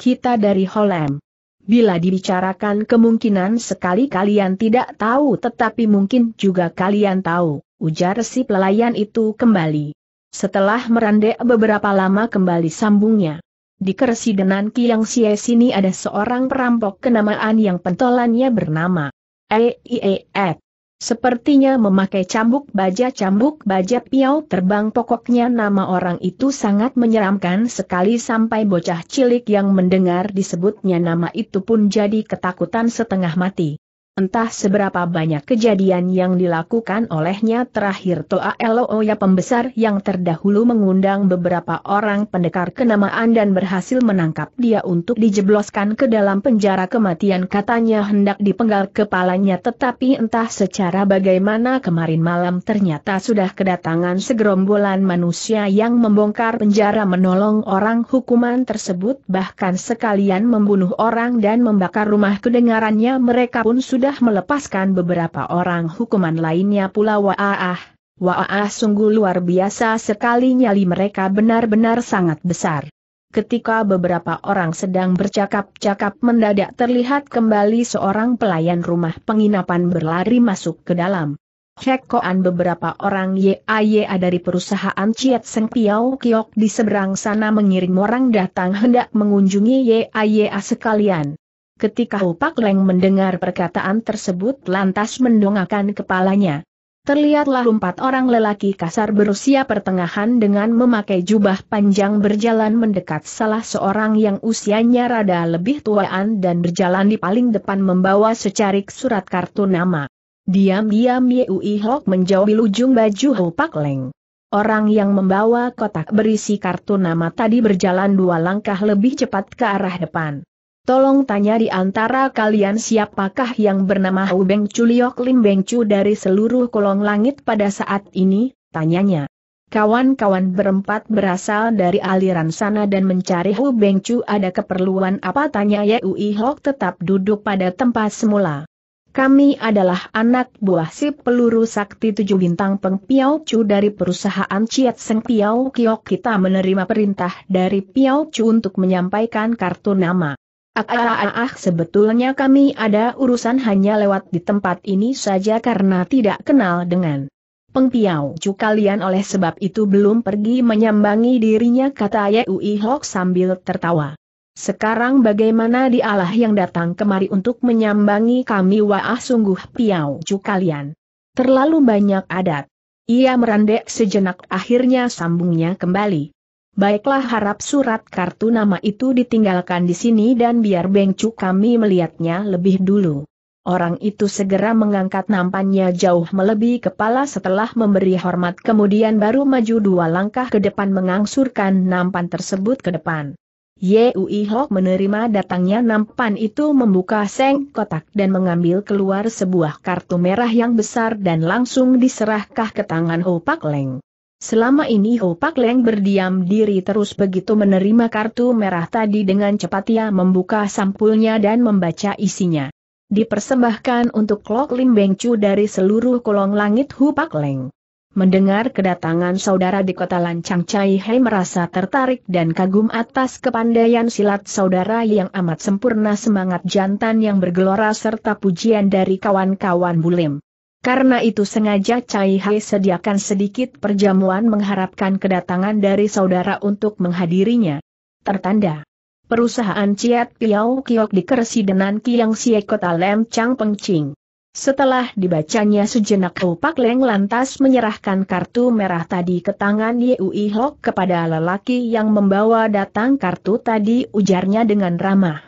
Kita dari Holem. Bila dibicarakan kemungkinan sekali kalian tidak tahu tetapi mungkin juga kalian tahu, ujar si pelayan itu kembali. Setelah merandek beberapa lama kembali sambungnya. Di keresidenan Kiang Sia sini ada seorang perampok kenamaan yang pentolannya bernama E.I.E.F. Sepertinya memakai cambuk baja cambuk baja piau terbang pokoknya nama orang itu sangat menyeramkan sekali sampai bocah cilik yang mendengar disebutnya nama itu pun jadi ketakutan setengah mati. Entah seberapa banyak kejadian yang dilakukan olehnya terakhir Toa Eloya pembesar yang terdahulu mengundang beberapa orang pendekar kenamaan dan berhasil menangkap dia untuk dijebloskan ke dalam penjara kematian katanya hendak dipenggal kepalanya tetapi entah secara bagaimana kemarin malam ternyata sudah kedatangan segerombolan manusia yang membongkar penjara menolong orang hukuman tersebut bahkan sekalian membunuh orang dan membakar rumah kedengarannya mereka pun sudah sudah melepaskan beberapa orang hukuman lainnya pula waah. Waah sungguh luar biasa sekali nyali mereka benar-benar sangat besar. Ketika beberapa orang sedang bercakap-cakap mendadak terlihat kembali seorang pelayan rumah penginapan berlari masuk ke dalam. Hek beberapa orang YAYA dari perusahaan Chiat Seng Piao Kiok di seberang sana mengirim orang datang hendak mengunjungi YAYA sekalian. Ketika Opak Leng mendengar perkataan tersebut lantas mendongakkan kepalanya. Terlihatlah empat orang lelaki kasar berusia pertengahan dengan memakai jubah panjang berjalan mendekat salah seorang yang usianya rada lebih tuaan dan berjalan di paling depan membawa secarik surat kartu nama. Diam-diam Yui Hok menjauhi ujung baju Opak Leng. Orang yang membawa kotak berisi kartu nama tadi berjalan dua langkah lebih cepat ke arah depan. Tolong tanya di antara kalian siapakah yang bernama Hu Beng Chu Lim Beng Chu dari seluruh kolong langit pada saat ini, tanyanya. Kawan-kawan berempat berasal dari aliran sana dan mencari Hu Beng Chu ada keperluan apa tanya Ui Hok tetap duduk pada tempat semula. Kami adalah anak buah si peluru sakti tujuh bintang Peng Piao Chu dari perusahaan Chiat Seng Piao Kiok kita menerima perintah dari Piao Chu untuk menyampaikan kartu nama. Ah, sebetulnya kami ada urusan hanya lewat di tempat ini saja karena tidak kenal dengan pengpiaucu kalian oleh sebab itu belum pergi menyambangi dirinya kata Ui Hok sambil tertawa. Sekarang bagaimana dialah yang datang kemari untuk menyambangi kami wah sungguh piaucu kalian. Terlalu banyak adat. Ia merendek sejenak akhirnya sambungnya kembali. Baiklah harap surat kartu nama itu ditinggalkan di sini dan biar Bengcu kami melihatnya lebih dulu. Orang itu segera mengangkat nampannya jauh melebihi kepala setelah memberi hormat kemudian baru maju dua langkah ke depan mengangsurkan nampan tersebut ke depan. Yui Hok menerima datangnya nampan itu membuka seng kotak dan mengambil keluar sebuah kartu merah yang besar dan langsung diserahkah ke tangan Ho Pak Leng. Selama ini Ho Pak Leng berdiam diri terus begitu menerima kartu merah tadi dengan cepat ia membuka sampulnya dan membaca isinya. Dipersembahkan untuk Klok Lim Beng Chu dari seluruh kolong langit Ho Pak Leng. Mendengar kedatangan saudara di kota Lancang Chai Hei merasa tertarik dan kagum atas kepandaian silat saudara yang amat sempurna semangat jantan yang bergelora serta pujian dari kawan-kawan Bulim. Karena itu sengaja Cai Hai sediakan sedikit perjamuan mengharapkan kedatangan dari saudara untuk menghadirinya. Tertanda. Perusahaan Ciat Piau Kiok di Keresidenan Kiang Sie Kota Lem Chang Peng Ching. Setelah dibacanya sejenak Opak Leng lantas menyerahkan kartu merah tadi ke tangan Yui Hok kepada lelaki yang membawa datang kartu tadi ujarnya dengan ramah.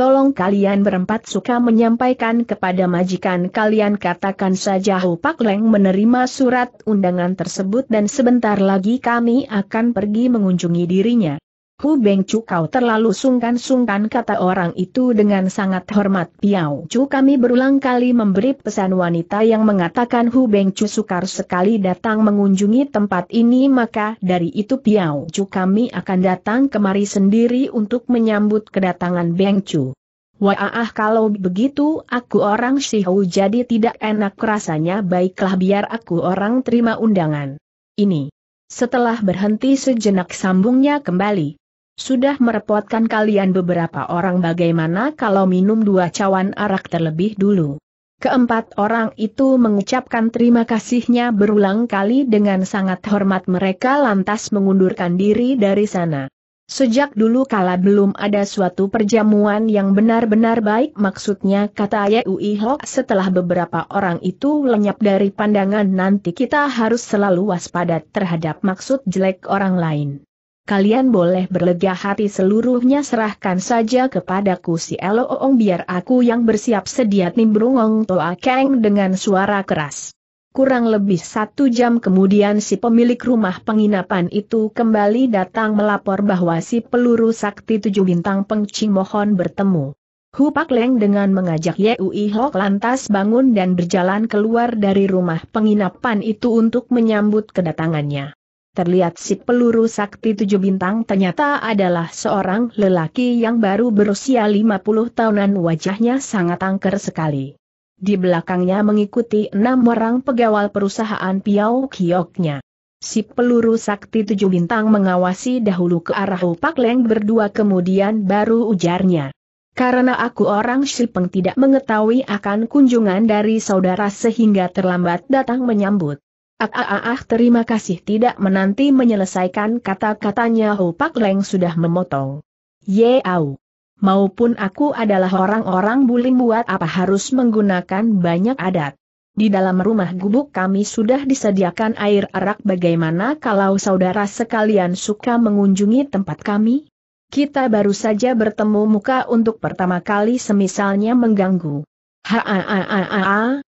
Tolong kalian berempat suka menyampaikan kepada majikan kalian katakan saja Hu Pak Leng menerima surat undangan tersebut dan sebentar lagi kami akan pergi mengunjungi dirinya. Hu Beng Chu kau terlalu sungkan-sungkan kata orang itu dengan sangat hormat Piao Chu kami berulang kali memberi pesan wanita yang mengatakan Hu Beng Chu sukar sekali datang mengunjungi tempat ini maka dari itu Piao Chu kami akan datang kemari sendiri untuk menyambut kedatangan Beng Chu. Wah kalau begitu aku orang Shihou jadi tidak enak rasanya baiklah biar aku orang terima undangan. Ini. Setelah berhenti sejenak sambungnya kembali. Sudah merepotkan kalian beberapa orang bagaimana kalau minum dua cawan arak terlebih dulu. Keempat orang itu mengucapkan terima kasihnya berulang kali dengan sangat hormat mereka lantas mengundurkan diri dari sana. Sejak dulu kala belum ada suatu perjamuan yang benar-benar baik maksudnya kata Yui Ho setelah beberapa orang itu lenyap dari pandangan nanti kita harus selalu waspada terhadap maksud jelek orang lain kalian boleh berlega hati seluruhnya serahkan saja kepadaku si Elo Eloong biar aku yang bersiap sedia nimbrungong toa keng dengan suara keras. Kurang lebih satu jam kemudian si pemilik rumah penginapan itu kembali datang melapor bahwa si peluru sakti tujuh bintang pengcing mohon bertemu. Pak Leng dengan mengajak Ui Hok lantas bangun dan berjalan keluar dari rumah penginapan itu untuk menyambut kedatangannya terlihat si peluru sakti tujuh bintang ternyata adalah seorang lelaki yang baru berusia 50 tahunan wajahnya sangat angker sekali. Di belakangnya mengikuti enam orang pegawal perusahaan Piau Kioknya. Si peluru sakti tujuh bintang mengawasi dahulu ke arah Upak Leng berdua kemudian baru ujarnya. Karena aku orang Shipeng tidak mengetahui akan kunjungan dari saudara sehingga terlambat datang menyambut. Ah, ah, ah terima kasih tidak menanti menyelesaikan kata-katanya Hu Pak Leng sudah memotong. Yeau. Maupun aku adalah orang-orang bulim buat apa harus menggunakan banyak adat. Di dalam rumah gubuk kami sudah disediakan air arak bagaimana kalau saudara sekalian suka mengunjungi tempat kami? Kita baru saja bertemu muka untuk pertama kali semisalnya mengganggu. Ha ha ha ha ha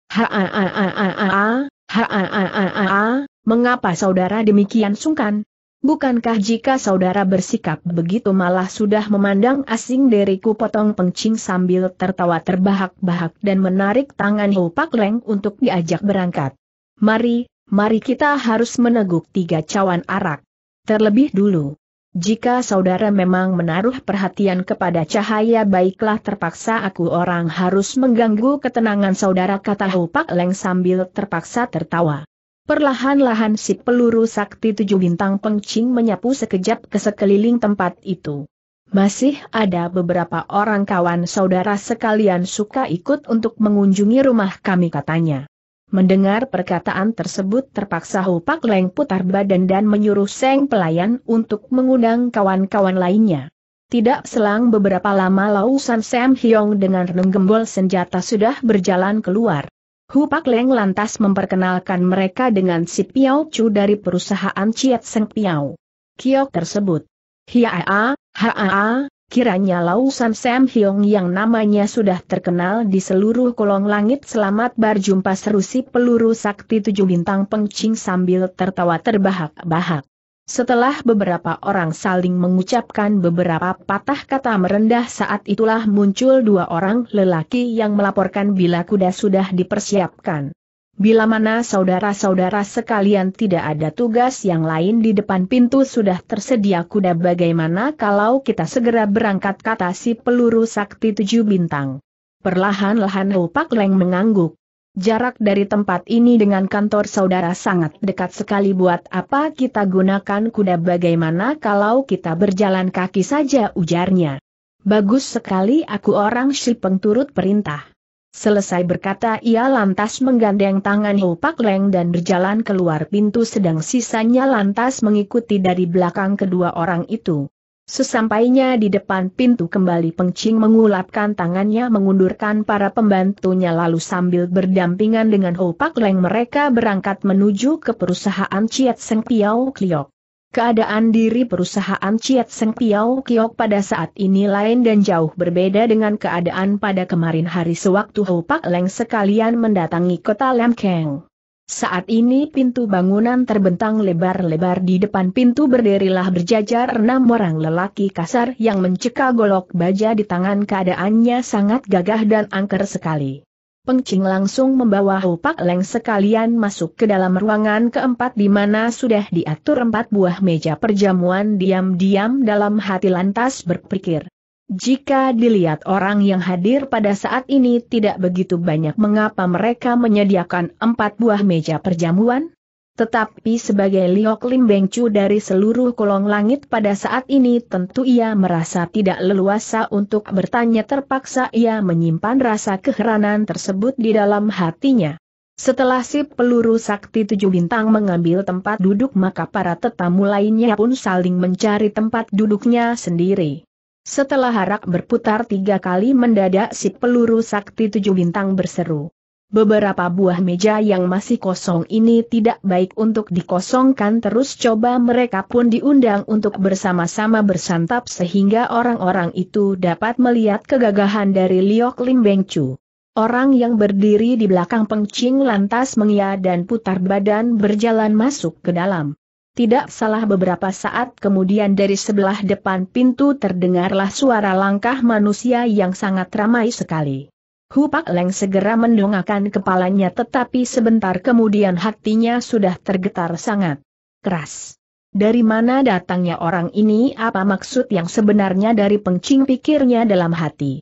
ha ha ha ha ha Ha, -a -a -a -a, mengapa saudara demikian sungkan? Bukankah jika saudara bersikap begitu malah sudah memandang asing diriku potong pengcing sambil tertawa terbahak-bahak dan menarik tangan Ho Pak Leng untuk diajak berangkat. Mari, mari kita harus meneguk tiga cawan arak. Terlebih dulu, jika saudara memang menaruh perhatian kepada cahaya baiklah terpaksa aku orang harus mengganggu ketenangan saudara kata Hupak Leng sambil terpaksa tertawa. Perlahan-lahan si peluru sakti tujuh bintang pengcing menyapu sekejap ke sekeliling tempat itu. Masih ada beberapa orang kawan saudara sekalian suka ikut untuk mengunjungi rumah kami katanya. Mendengar perkataan tersebut terpaksa Hu Pak Leng putar badan dan menyuruh Seng pelayan untuk mengundang kawan-kawan lainnya. Tidak selang beberapa lama Lausan Sam Hyong dengan gembol senjata sudah berjalan keluar. Hu Pak Leng lantas memperkenalkan mereka dengan si Piao Chu dari perusahaan Chiat Seng Piao. Kiok tersebut. Hiaa, haa, Kiranya Lausan Sam Hyung yang namanya sudah terkenal di seluruh kolong langit selamat berjumpa seru si peluru sakti tujuh bintang pengcing sambil tertawa terbahak-bahak. Setelah beberapa orang saling mengucapkan beberapa patah kata merendah saat itulah muncul dua orang lelaki yang melaporkan bila kuda sudah dipersiapkan. Bila mana saudara-saudara sekalian tidak ada tugas yang lain di depan pintu sudah tersedia kuda bagaimana kalau kita segera berangkat kata si peluru sakti tujuh bintang. Perlahan-lahan Lopak Leng mengangguk. Jarak dari tempat ini dengan kantor saudara sangat dekat sekali buat apa kita gunakan kuda bagaimana kalau kita berjalan kaki saja ujarnya. Bagus sekali aku orang Shipeng turut perintah. Selesai berkata ia lantas menggandeng tangan Ho Pak Leng dan berjalan keluar pintu sedang sisanya lantas mengikuti dari belakang kedua orang itu. Sesampainya di depan pintu kembali Peng Ching mengulapkan tangannya mengundurkan para pembantunya lalu sambil berdampingan dengan Ho Pak Leng mereka berangkat menuju ke perusahaan Chiat Seng Piao Kliok. Keadaan diri perusahaan Ciet Seng Piao Kiok pada saat ini lain dan jauh berbeda dengan keadaan pada kemarin hari sewaktu Ho Pak Leng sekalian mendatangi kota Lam Keng. Saat ini pintu bangunan terbentang lebar-lebar di depan pintu berdirilah berjajar enam orang lelaki kasar yang mencekal golok baja di tangan keadaannya sangat gagah dan angker sekali. Pengcing langsung membawa Pak Leng sekalian masuk ke dalam ruangan keempat di mana sudah diatur empat buah meja perjamuan diam-diam dalam hati lantas berpikir. Jika dilihat orang yang hadir pada saat ini tidak begitu banyak mengapa mereka menyediakan empat buah meja perjamuan? Tetapi sebagai Liok Lim Beng dari seluruh kolong langit pada saat ini tentu ia merasa tidak leluasa untuk bertanya terpaksa ia menyimpan rasa keheranan tersebut di dalam hatinya. Setelah si peluru sakti tujuh bintang mengambil tempat duduk maka para tetamu lainnya pun saling mencari tempat duduknya sendiri. Setelah harak berputar tiga kali mendadak si peluru sakti tujuh bintang berseru. Beberapa buah meja yang masih kosong ini tidak baik untuk dikosongkan terus coba mereka pun diundang untuk bersama-sama bersantap sehingga orang-orang itu dapat melihat kegagahan dari Liok Lim Beng Chu. Orang yang berdiri di belakang pengcing lantas mengia dan putar badan berjalan masuk ke dalam. Tidak salah beberapa saat kemudian dari sebelah depan pintu terdengarlah suara langkah manusia yang sangat ramai sekali. Hupak Leng segera mendongakkan kepalanya tetapi sebentar kemudian hatinya sudah tergetar sangat keras. Dari mana datangnya orang ini apa maksud yang sebenarnya dari pengcing pikirnya dalam hati.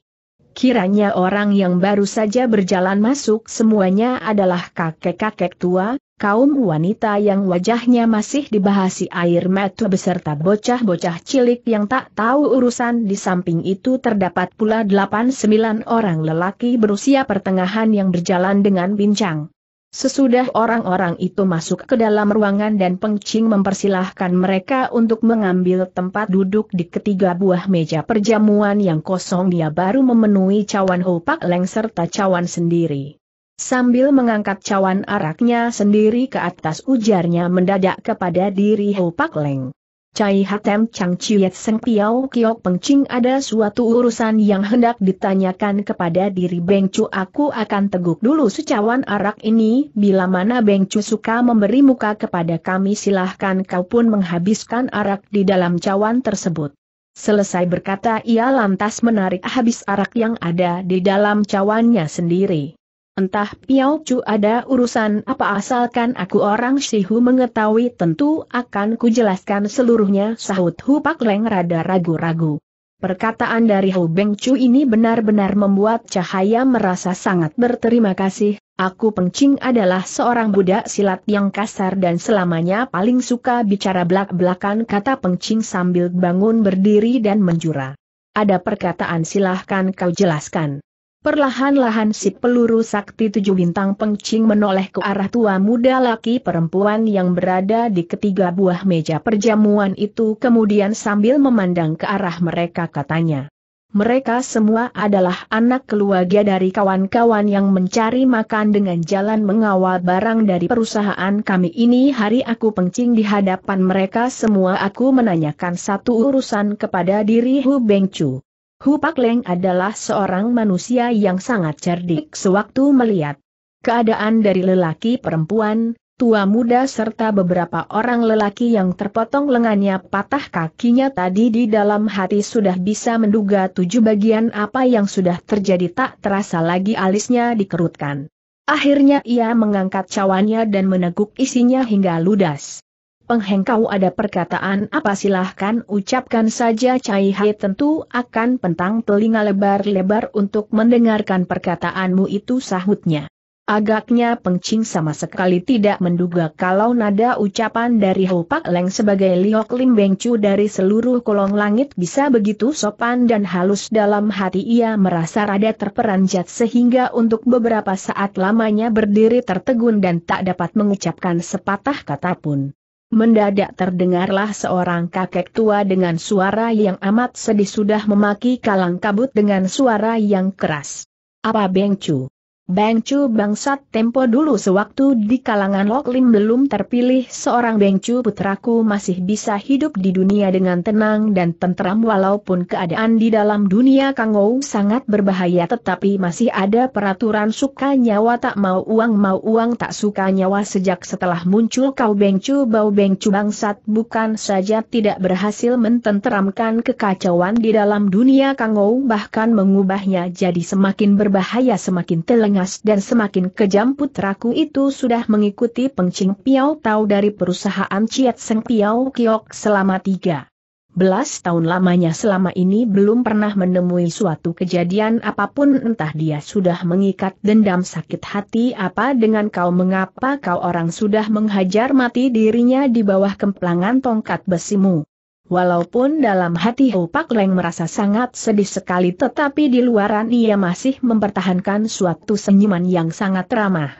Kiranya orang yang baru saja berjalan masuk semuanya adalah kakek-kakek tua, kaum wanita yang wajahnya masih dibahasi air mata beserta bocah-bocah cilik yang tak tahu urusan di samping itu terdapat pula 8-9 orang lelaki berusia pertengahan yang berjalan dengan bincang. Sesudah orang-orang itu masuk ke dalam ruangan dan pengcing mempersilahkan mereka untuk mengambil tempat duduk di ketiga buah meja perjamuan yang kosong dia baru memenuhi cawan Hopak Leng serta cawan sendiri. Sambil mengangkat cawan araknya sendiri ke atas ujarnya mendadak kepada diri Ho Pak Leng. Cai Hatem Chang Chiet Seng Piao Kiok Peng Ching ada suatu urusan yang hendak ditanyakan kepada diri Beng Cu aku akan teguk dulu secawan arak ini bila mana Beng Cu suka memberi muka kepada kami silahkan kau pun menghabiskan arak di dalam cawan tersebut. Selesai berkata ia lantas menarik habis arak yang ada di dalam cawannya sendiri. Entah Piao Chu ada urusan apa asalkan aku orang Sihu mengetahui tentu akan kujelaskan seluruhnya sahut Hu Pak Leng rada ragu-ragu. Perkataan dari Hu Beng Chu ini benar-benar membuat cahaya merasa sangat berterima kasih. Aku Pengcing adalah seorang budak silat yang kasar dan selamanya paling suka bicara belak-belakan kata Pengcing sambil bangun berdiri dan menjura. Ada perkataan silahkan kau jelaskan. Perlahan-lahan si peluru sakti tujuh bintang pengcing menoleh ke arah tua muda laki perempuan yang berada di ketiga buah meja perjamuan itu kemudian sambil memandang ke arah mereka katanya. Mereka semua adalah anak keluarga dari kawan-kawan yang mencari makan dengan jalan mengawal barang dari perusahaan kami ini hari aku pengcing di hadapan mereka semua aku menanyakan satu urusan kepada diri Hu Bengcu. Hu Pak Leng adalah seorang manusia yang sangat cerdik sewaktu melihat keadaan dari lelaki perempuan, tua muda serta beberapa orang lelaki yang terpotong lengannya patah kakinya tadi di dalam hati sudah bisa menduga tujuh bagian apa yang sudah terjadi tak terasa lagi alisnya dikerutkan. Akhirnya ia mengangkat cawannya dan meneguk isinya hingga ludas. Penghengkau ada perkataan apa silahkan ucapkan saja Cai Hai tentu akan pentang telinga lebar-lebar untuk mendengarkan perkataanmu itu sahutnya. Agaknya pengcing sama sekali tidak menduga kalau nada ucapan dari Ho Pak Leng sebagai Liok Lim Beng Chu dari seluruh kolong langit bisa begitu sopan dan halus dalam hati ia merasa rada terperanjat sehingga untuk beberapa saat lamanya berdiri tertegun dan tak dapat mengucapkan sepatah kata pun. Mendadak terdengarlah seorang kakek tua dengan suara yang amat sedih sudah memaki kalang kabut dengan suara yang keras. Apa Bengcu? Bengcu bangsat tempo dulu sewaktu di kalangan Lok Lim belum terpilih seorang Bengcu putraku masih bisa hidup di dunia dengan tenang dan tenteram walaupun keadaan di dalam dunia Kangou sangat berbahaya tetapi masih ada peraturan suka nyawa tak mau uang mau uang tak suka nyawa sejak setelah muncul kau Bengcu bau Bengcu bangsat bukan saja tidak berhasil mententeramkan kekacauan di dalam dunia Kangou bahkan mengubahnya jadi semakin berbahaya semakin teleng beringas dan semakin kejam putraku itu sudah mengikuti pengcing Piau Tau dari perusahaan Ciat Seng Piau Kiok selama tiga belas tahun lamanya selama ini belum pernah menemui suatu kejadian apapun entah dia sudah mengikat dendam sakit hati apa dengan kau mengapa kau orang sudah menghajar mati dirinya di bawah kemplangan tongkat besimu. Walaupun dalam hati Opak Leng merasa sangat sedih sekali tetapi di luaran ia masih mempertahankan suatu senyuman yang sangat ramah.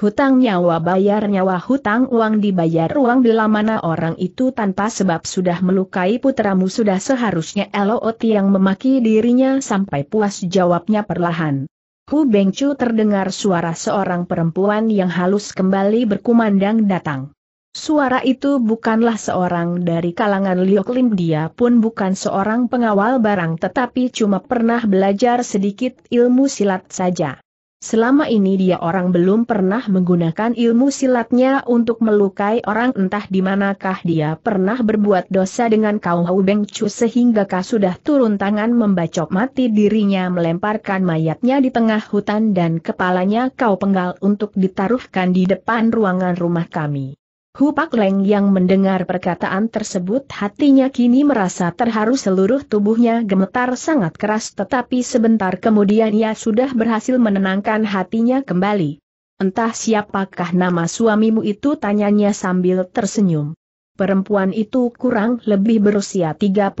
Hutang nyawa bayar nyawa hutang uang dibayar uang bila mana orang itu tanpa sebab sudah melukai putramu sudah seharusnya Eloot yang memaki dirinya sampai puas jawabnya perlahan. Hu Bengcu terdengar suara seorang perempuan yang halus kembali berkumandang datang. Suara itu bukanlah seorang dari kalangan Liok dia pun bukan seorang pengawal barang tetapi cuma pernah belajar sedikit ilmu silat saja. Selama ini dia orang belum pernah menggunakan ilmu silatnya untuk melukai orang entah di manakah dia pernah berbuat dosa dengan kau Hau Beng Chu sehingga kah sudah turun tangan membacok mati dirinya melemparkan mayatnya di tengah hutan dan kepalanya kau penggal untuk ditaruhkan di depan ruangan rumah kami. Hupak Leng yang mendengar perkataan tersebut hatinya kini merasa terharu seluruh tubuhnya gemetar sangat keras tetapi sebentar kemudian ia sudah berhasil menenangkan hatinya kembali. Entah siapakah nama suamimu itu tanyanya sambil tersenyum. Perempuan itu kurang lebih berusia 34-5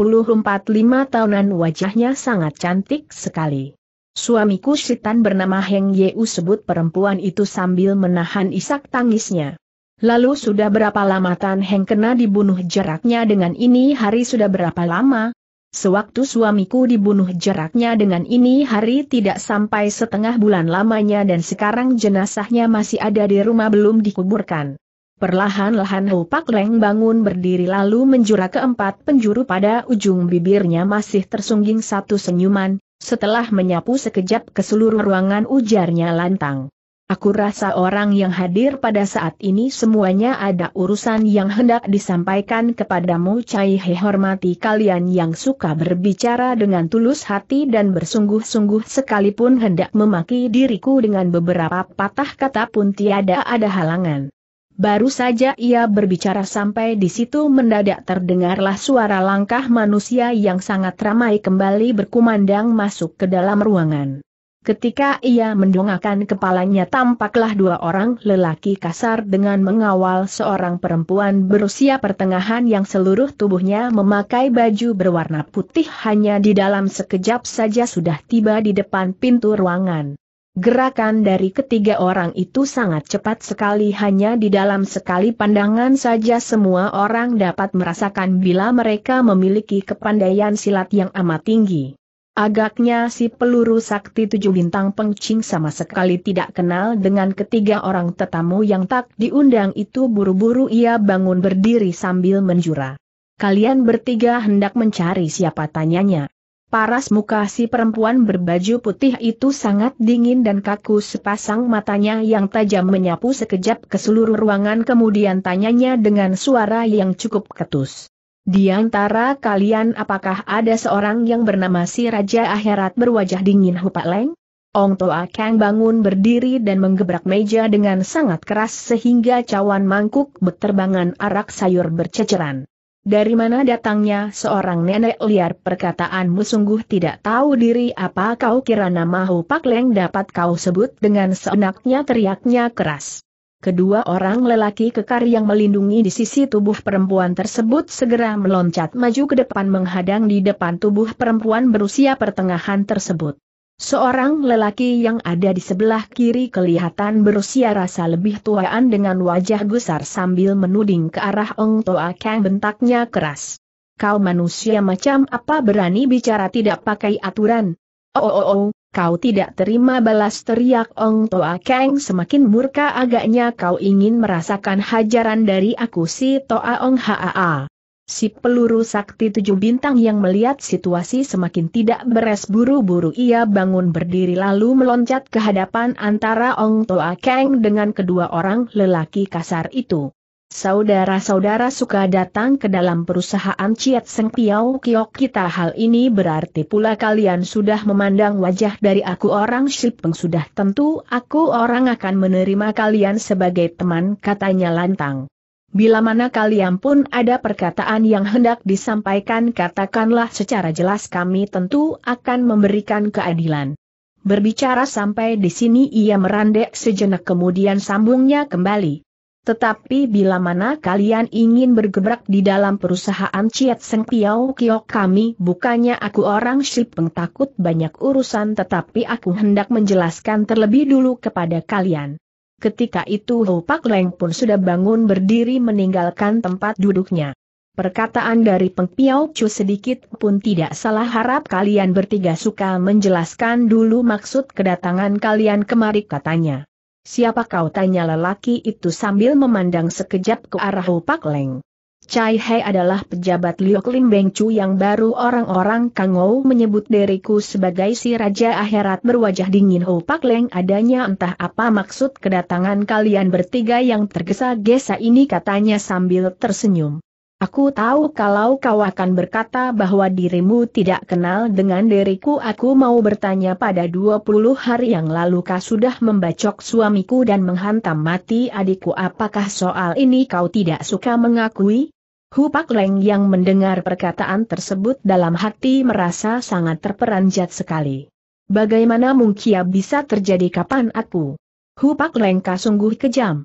tahunan wajahnya sangat cantik sekali. Suamiku Sitan bernama Heng Yeu sebut perempuan itu sambil menahan isak tangisnya. Lalu sudah berapa lama Tan Heng kena dibunuh jaraknya dengan ini hari sudah berapa lama? Sewaktu suamiku dibunuh jaraknya dengan ini hari tidak sampai setengah bulan lamanya dan sekarang jenazahnya masih ada di rumah belum dikuburkan. Perlahan-lahan Ho Pak Leng bangun berdiri lalu menjura keempat penjuru pada ujung bibirnya masih tersungging satu senyuman, setelah menyapu sekejap ke seluruh ruangan ujarnya lantang. Aku rasa orang yang hadir pada saat ini semuanya ada urusan yang hendak disampaikan kepadamu Cai He hormati kalian yang suka berbicara dengan tulus hati dan bersungguh-sungguh sekalipun hendak memaki diriku dengan beberapa patah kata pun tiada ada halangan. Baru saja ia berbicara sampai di situ mendadak terdengarlah suara langkah manusia yang sangat ramai kembali berkumandang masuk ke dalam ruangan. Ketika ia mendongakkan kepalanya tampaklah dua orang lelaki kasar dengan mengawal seorang perempuan berusia pertengahan yang seluruh tubuhnya memakai baju berwarna putih hanya di dalam sekejap saja sudah tiba di depan pintu ruangan. Gerakan dari ketiga orang itu sangat cepat sekali hanya di dalam sekali pandangan saja semua orang dapat merasakan bila mereka memiliki kepandaian silat yang amat tinggi. Agaknya si peluru sakti tujuh bintang pengcing sama sekali tidak kenal dengan ketiga orang tetamu yang tak diundang itu buru-buru ia bangun berdiri sambil menjura. Kalian bertiga hendak mencari siapa tanyanya. Paras muka si perempuan berbaju putih itu sangat dingin dan kaku sepasang matanya yang tajam menyapu sekejap ke seluruh ruangan kemudian tanyanya dengan suara yang cukup ketus. Di antara kalian apakah ada seorang yang bernama si Raja Akhirat berwajah dingin Hupak Leng? Ong Toa Kang bangun berdiri dan menggebrak meja dengan sangat keras sehingga cawan mangkuk beterbangan arak sayur berceceran. Dari mana datangnya seorang nenek liar perkataanmu sungguh tidak tahu diri apa kau kira nama Hupak Leng dapat kau sebut dengan seenaknya teriaknya keras. Kedua orang lelaki kekar yang melindungi di sisi tubuh perempuan tersebut segera meloncat maju ke depan menghadang di depan tubuh perempuan berusia pertengahan tersebut. Seorang lelaki yang ada di sebelah kiri kelihatan berusia rasa lebih tuaan dengan wajah gusar sambil menuding ke arah Ong Toa Kang bentaknya keras. Kau manusia macam apa berani bicara tidak pakai aturan? Oh oh oh, oh. Kau tidak terima balas teriak Ong Toa Keng semakin murka agaknya kau ingin merasakan hajaran dari aku si Toa Ong Haa. Si peluru sakti tujuh bintang yang melihat situasi semakin tidak beres buru-buru ia bangun berdiri lalu meloncat ke hadapan antara Ong Toa Keng dengan kedua orang lelaki kasar itu. Saudara-saudara suka datang ke dalam perusahaan Ciat Seng Piau Kiok kita hal ini berarti pula kalian sudah memandang wajah dari aku orang Shipeng sudah tentu aku orang akan menerima kalian sebagai teman katanya lantang. Bila mana kalian pun ada perkataan yang hendak disampaikan katakanlah secara jelas kami tentu akan memberikan keadilan. Berbicara sampai di sini ia merandek sejenak kemudian sambungnya kembali. Tetapi bila mana kalian ingin bergebrak di dalam perusahaan Ciet Seng Piau Kiok kami bukannya aku orang Shipeng takut banyak urusan tetapi aku hendak menjelaskan terlebih dulu kepada kalian. Ketika itu Ho Pak Leng pun sudah bangun berdiri meninggalkan tempat duduknya. Perkataan dari Peng Piau Chu sedikit pun tidak salah harap kalian bertiga suka menjelaskan dulu maksud kedatangan kalian kemari katanya. Siapa kau tanya lelaki itu sambil memandang sekejap ke arah Pak Leng. Chai He adalah pejabat Liok Lim Beng Chu yang baru orang-orang Kangou menyebut diriku sebagai si Raja Akhirat berwajah dingin Ho Pak Leng adanya entah apa maksud kedatangan kalian bertiga yang tergesa-gesa ini katanya sambil tersenyum. Aku tahu kalau kau akan berkata bahwa dirimu tidak kenal dengan diriku Aku mau bertanya pada 20 hari yang lalu kau sudah membacok suamiku dan menghantam mati adikku Apakah soal ini kau tidak suka mengakui? Hu Pak Leng yang mendengar perkataan tersebut dalam hati merasa sangat terperanjat sekali. Bagaimana mungkin bisa terjadi kapan aku? Hu Pak Leng sungguh kejam.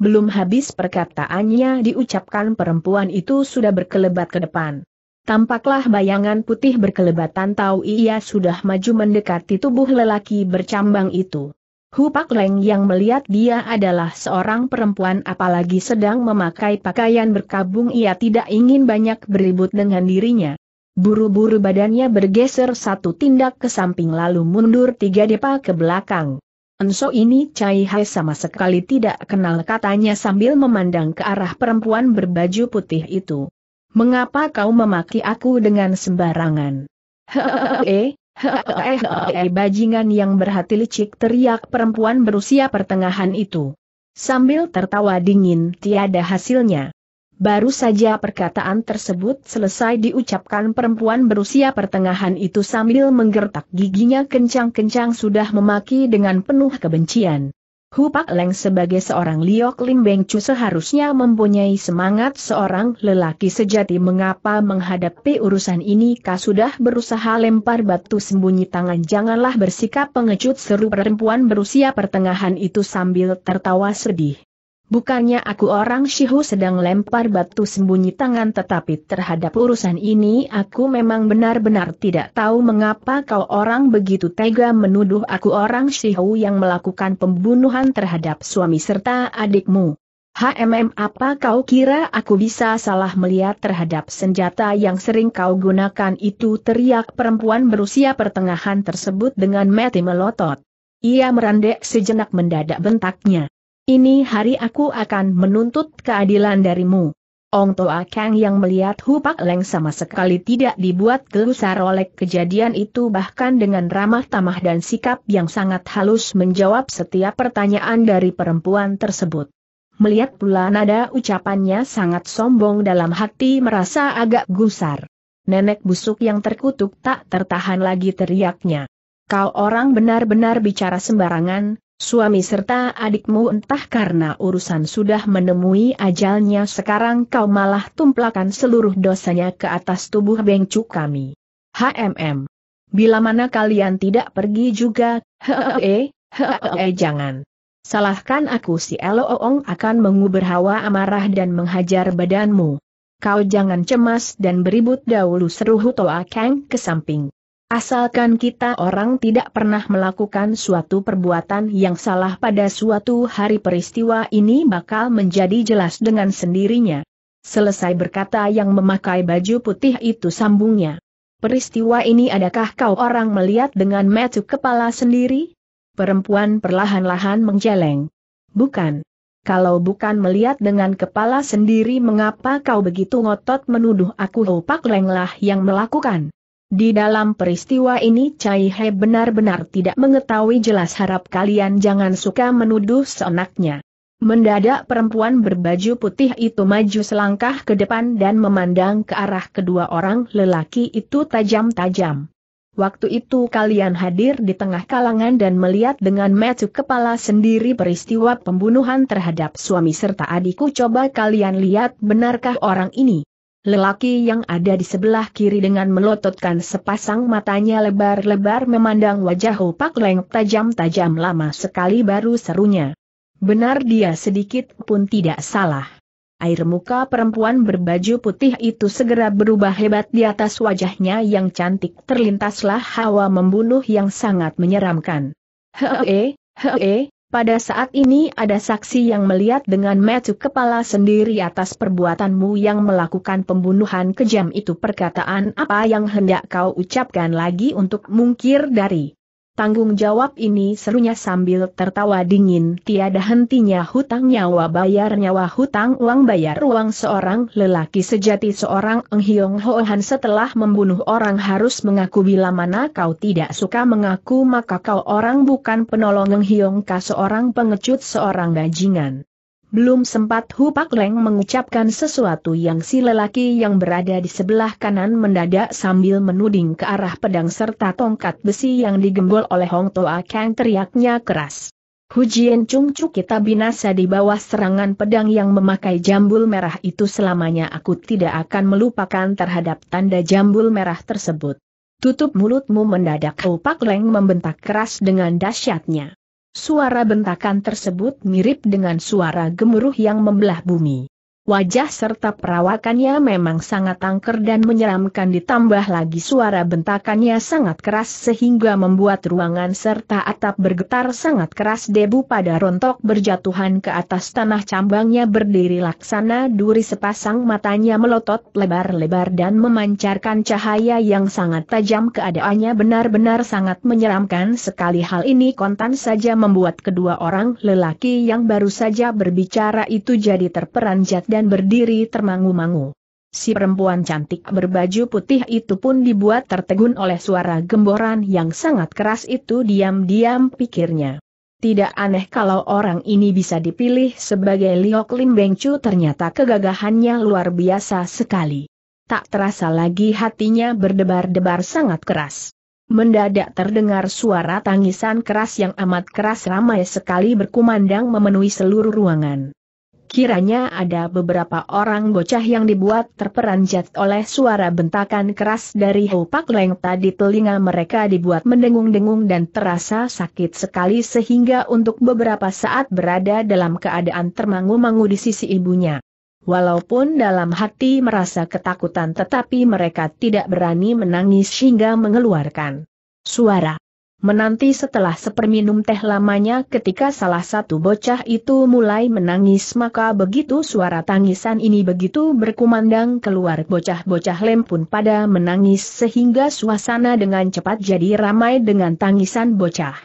Belum habis perkataannya diucapkan perempuan itu sudah berkelebat ke depan. Tampaklah bayangan putih berkelebatan tahu ia sudah maju mendekati tubuh lelaki bercambang itu. Hu Pak Leng yang melihat dia adalah seorang perempuan apalagi sedang memakai pakaian berkabung ia tidak ingin banyak beribut dengan dirinya. Buru-buru badannya bergeser satu tindak ke samping lalu mundur tiga depa ke belakang. Enso ini Cai Hai sama sekali tidak kenal katanya sambil memandang ke arah perempuan berbaju putih itu. Mengapa kau memaki aku dengan sembarangan? Hehehe, hehehe, bajingan yang berhati licik teriak perempuan berusia pertengahan itu. Sambil tertawa dingin tiada hasilnya. Baru saja perkataan tersebut selesai diucapkan perempuan berusia pertengahan itu sambil menggertak giginya kencang-kencang sudah memaki dengan penuh kebencian. Hu Pak Leng sebagai seorang Liok Lim Beng Chu seharusnya mempunyai semangat seorang lelaki sejati mengapa menghadapi urusan ini kah sudah berusaha lempar batu sembunyi tangan janganlah bersikap pengecut seru perempuan berusia pertengahan itu sambil tertawa sedih. Bukannya aku orang Shihu sedang lempar batu sembunyi tangan tetapi terhadap urusan ini aku memang benar-benar tidak tahu mengapa kau orang begitu tega menuduh aku orang Shihu yang melakukan pembunuhan terhadap suami serta adikmu. HMM apa kau kira aku bisa salah melihat terhadap senjata yang sering kau gunakan itu teriak perempuan berusia pertengahan tersebut dengan mati melotot. Ia merandek sejenak mendadak bentaknya. Ini hari aku akan menuntut keadilan darimu. Ong Toa Kang yang melihat Pak Leng sama sekali tidak dibuat gelusar oleh kejadian itu bahkan dengan ramah tamah dan sikap yang sangat halus menjawab setiap pertanyaan dari perempuan tersebut. Melihat pula nada ucapannya sangat sombong dalam hati merasa agak gusar. Nenek busuk yang terkutuk tak tertahan lagi teriaknya. Kau orang benar-benar bicara sembarangan, Suami serta adikmu entah karena urusan sudah menemui ajalnya sekarang kau malah tumplakan seluruh dosanya ke atas tubuh bengcu kami. HMM. Bila mana kalian tidak pergi juga, hehehe, hehehe jangan. Salahkan aku si Eloong akan mengubur hawa amarah dan menghajar badanmu. Kau jangan cemas dan beribut dahulu seru Hutoa Kang ke samping. Asalkan kita orang tidak pernah melakukan suatu perbuatan yang salah pada suatu hari peristiwa ini bakal menjadi jelas dengan sendirinya. Selesai berkata yang memakai baju putih itu sambungnya. Peristiwa ini adakah kau orang melihat dengan metu kepala sendiri? Perempuan perlahan-lahan menjeleng. Bukan. Kalau bukan melihat dengan kepala sendiri mengapa kau begitu ngotot menuduh aku Pak Lenglah yang melakukan? Di dalam peristiwa ini Cai He benar-benar tidak mengetahui jelas harap kalian jangan suka menuduh seenaknya. Mendadak perempuan berbaju putih itu maju selangkah ke depan dan memandang ke arah kedua orang lelaki itu tajam-tajam. Waktu itu kalian hadir di tengah kalangan dan melihat dengan metu kepala sendiri peristiwa pembunuhan terhadap suami serta adikku coba kalian lihat benarkah orang ini. Lelaki yang ada di sebelah kiri dengan melototkan sepasang matanya lebar-lebar memandang wajah opak Leng tajam-tajam lama sekali baru serunya. Benar dia sedikit pun tidak salah. Air muka perempuan berbaju putih itu segera berubah hebat di atas wajahnya yang cantik terlintaslah hawa membunuh yang sangat menyeramkan. Hee, hee, pada saat ini ada saksi yang melihat dengan metu kepala sendiri atas perbuatanmu yang melakukan pembunuhan kejam itu perkataan apa yang hendak kau ucapkan lagi untuk mungkir dari Tanggung jawab ini serunya sambil tertawa dingin tiada hentinya hutang nyawa bayar nyawa hutang uang bayar uang seorang lelaki sejati seorang Eng Hiong Han setelah membunuh orang harus mengaku bila mana kau tidak suka mengaku maka kau orang bukan penolong Eng Hiong Ka seorang pengecut seorang bajingan. Belum sempat Hupak Leng mengucapkan sesuatu yang si lelaki yang berada di sebelah kanan mendadak sambil menuding ke arah pedang serta tongkat besi yang digembol oleh Hong Toa Kang teriaknya keras. Hujian Chung Chu kita binasa di bawah serangan pedang yang memakai jambul merah itu selamanya aku tidak akan melupakan terhadap tanda jambul merah tersebut. Tutup mulutmu mendadak Hupak Leng membentak keras dengan dahsyatnya. Suara bentakan tersebut mirip dengan suara gemuruh yang membelah bumi. Wajah serta perawakannya memang sangat angker dan menyeramkan ditambah lagi suara bentakannya sangat keras sehingga membuat ruangan serta atap bergetar sangat keras debu pada rontok berjatuhan ke atas tanah cambangnya berdiri laksana duri sepasang matanya melotot lebar-lebar dan memancarkan cahaya yang sangat tajam keadaannya benar-benar sangat menyeramkan sekali hal ini kontan saja membuat kedua orang lelaki yang baru saja berbicara itu jadi terperanjat dan berdiri termangu-mangu. Si perempuan cantik berbaju putih itu pun dibuat tertegun oleh suara gemboran yang sangat keras itu diam-diam pikirnya. Tidak aneh kalau orang ini bisa dipilih sebagai Liok Lim Bengcu ternyata kegagahannya luar biasa sekali. Tak terasa lagi hatinya berdebar-debar sangat keras. Mendadak terdengar suara tangisan keras yang amat keras ramai sekali berkumandang memenuhi seluruh ruangan. Kiranya ada beberapa orang bocah yang dibuat terperanjat oleh suara bentakan keras dari hupak Leng tadi telinga mereka dibuat mendengung-dengung dan terasa sakit sekali sehingga untuk beberapa saat berada dalam keadaan termangu-mangu di sisi ibunya. Walaupun dalam hati merasa ketakutan tetapi mereka tidak berani menangis hingga mengeluarkan suara menanti setelah seperminum teh lamanya ketika salah satu bocah itu mulai menangis maka begitu suara tangisan ini begitu berkumandang keluar bocah-bocah lem pun pada menangis sehingga suasana dengan cepat jadi ramai dengan tangisan bocah.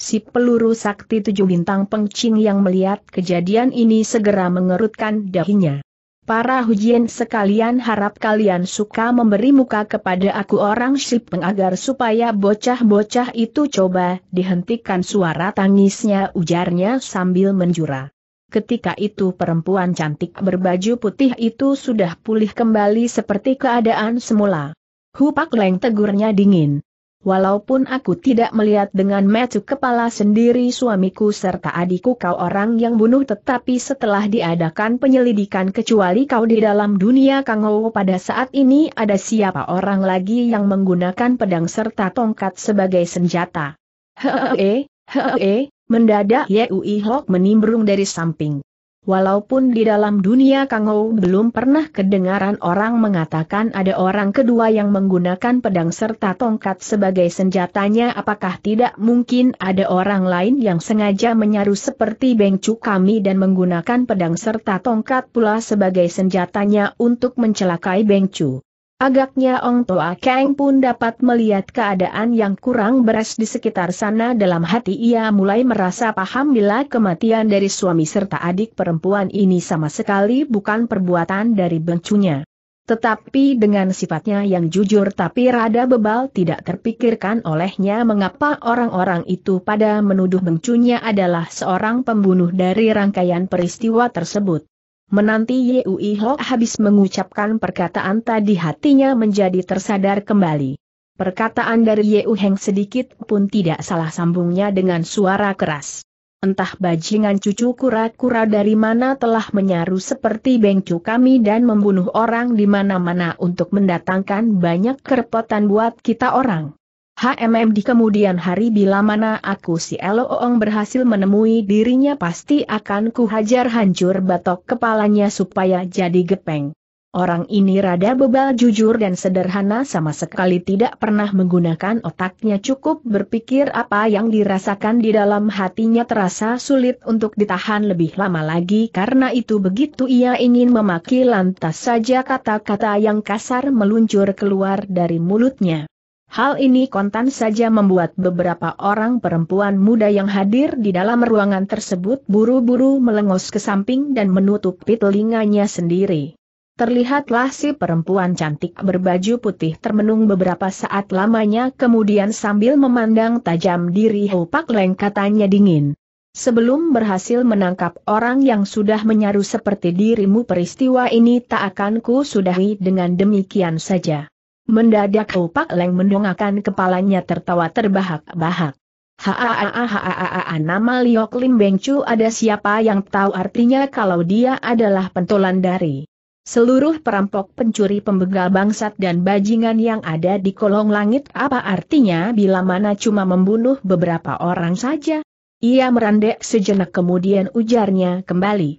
Si peluru sakti tujuh bintang pengcing yang melihat kejadian ini segera mengerutkan dahinya. Para hujian sekalian harap kalian suka memberi muka kepada aku orang Shipeng agar supaya bocah-bocah itu coba dihentikan suara tangisnya ujarnya sambil menjura. Ketika itu perempuan cantik berbaju putih itu sudah pulih kembali seperti keadaan semula. Hupak Leng tegurnya dingin. Walaupun aku tidak melihat dengan metu kepala sendiri suamiku serta adikku kau orang yang bunuh tetapi setelah diadakan penyelidikan kecuali kau di dalam dunia kangowo pada saat ini ada siapa orang lagi yang menggunakan pedang serta tongkat sebagai senjata. Hehehe, hehehe, mendadak Yui Hok menimbrung dari samping. Walaupun di dalam dunia Kangou belum pernah kedengaran orang mengatakan ada orang kedua yang menggunakan pedang serta tongkat sebagai senjatanya apakah tidak mungkin ada orang lain yang sengaja menyaru seperti Bengcu kami dan menggunakan pedang serta tongkat pula sebagai senjatanya untuk mencelakai Bengcu. Agaknya Ong Toa Kang pun dapat melihat keadaan yang kurang beres di sekitar sana dalam hati ia mulai merasa paham bila kematian dari suami serta adik perempuan ini sama sekali bukan perbuatan dari bencunya. Tetapi dengan sifatnya yang jujur tapi rada bebal tidak terpikirkan olehnya mengapa orang-orang itu pada menuduh bencunya adalah seorang pembunuh dari rangkaian peristiwa tersebut. Menanti Yui Ho habis mengucapkan perkataan tadi hatinya menjadi tersadar kembali. Perkataan dari Yeu Heng sedikit pun tidak salah sambungnya dengan suara keras. Entah bajingan cucu kura-kura dari mana telah menyaru seperti bengcu kami dan membunuh orang di mana-mana untuk mendatangkan banyak kerepotan buat kita orang. HMM di kemudian hari bila mana aku si Elo Oong berhasil menemui dirinya pasti akan kuhajar hancur batok kepalanya supaya jadi gepeng. Orang ini rada bebal jujur dan sederhana sama sekali tidak pernah menggunakan otaknya cukup berpikir apa yang dirasakan di dalam hatinya terasa sulit untuk ditahan lebih lama lagi karena itu begitu ia ingin memaki lantas saja kata-kata yang kasar meluncur keluar dari mulutnya. Hal ini kontan saja membuat beberapa orang perempuan muda yang hadir di dalam ruangan tersebut buru-buru melengos ke samping dan menutupi telinganya sendiri. Terlihatlah si perempuan cantik berbaju putih termenung beberapa saat lamanya kemudian sambil memandang tajam diri hupak Pak Leng katanya dingin. Sebelum berhasil menangkap orang yang sudah menyaru seperti dirimu peristiwa ini tak akan ku sudahi dengan demikian saja. Mendadak Opak Leng mendongakkan kepalanya tertawa terbahak-bahak. Haaaha nama Liok Lim Beng Chu ada siapa yang tahu artinya kalau dia adalah pentolan dari seluruh perampok pencuri pembegal bangsat dan bajingan yang ada di kolong langit apa artinya bila mana cuma membunuh beberapa orang saja? Ia merandek sejenak kemudian ujarnya kembali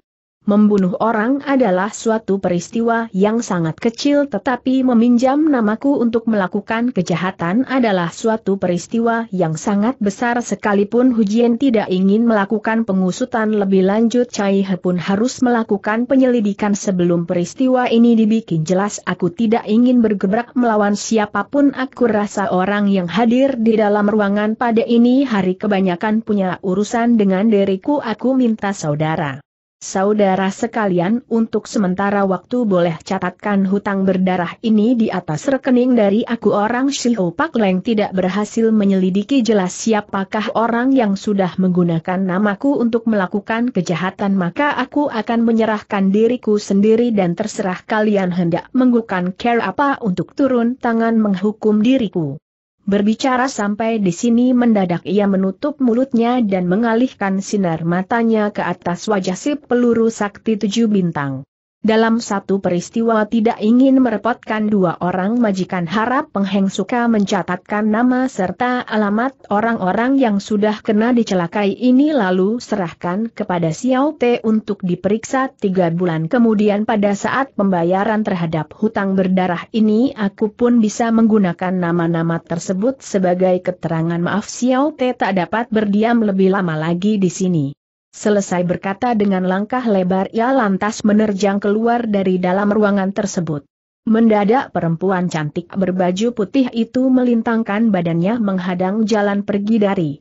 membunuh orang adalah suatu peristiwa yang sangat kecil tetapi meminjam namaku untuk melakukan kejahatan adalah suatu peristiwa yang sangat besar sekalipun Hujian tidak ingin melakukan pengusutan lebih lanjut Cai He pun harus melakukan penyelidikan sebelum peristiwa ini dibikin jelas aku tidak ingin bergebrak melawan siapapun aku rasa orang yang hadir di dalam ruangan pada ini hari kebanyakan punya urusan dengan diriku aku minta saudara. Saudara sekalian untuk sementara waktu boleh catatkan hutang berdarah ini di atas rekening dari aku orang Shiho Pak Leng tidak berhasil menyelidiki jelas siapakah orang yang sudah menggunakan namaku untuk melakukan kejahatan maka aku akan menyerahkan diriku sendiri dan terserah kalian hendak menggunakan care apa untuk turun tangan menghukum diriku. Berbicara sampai di sini mendadak ia menutup mulutnya dan mengalihkan sinar matanya ke atas wajah si peluru sakti tujuh bintang. Dalam satu peristiwa tidak ingin merepotkan dua orang majikan harap pengheng suka mencatatkan nama serta alamat orang-orang yang sudah kena dicelakai ini lalu serahkan kepada Xiao Te untuk diperiksa tiga bulan kemudian pada saat pembayaran terhadap hutang berdarah ini aku pun bisa menggunakan nama-nama tersebut sebagai keterangan maaf Xiao Te tak dapat berdiam lebih lama lagi di sini. Selesai berkata dengan langkah lebar ia lantas menerjang keluar dari dalam ruangan tersebut. Mendadak perempuan cantik berbaju putih itu melintangkan badannya menghadang jalan pergi dari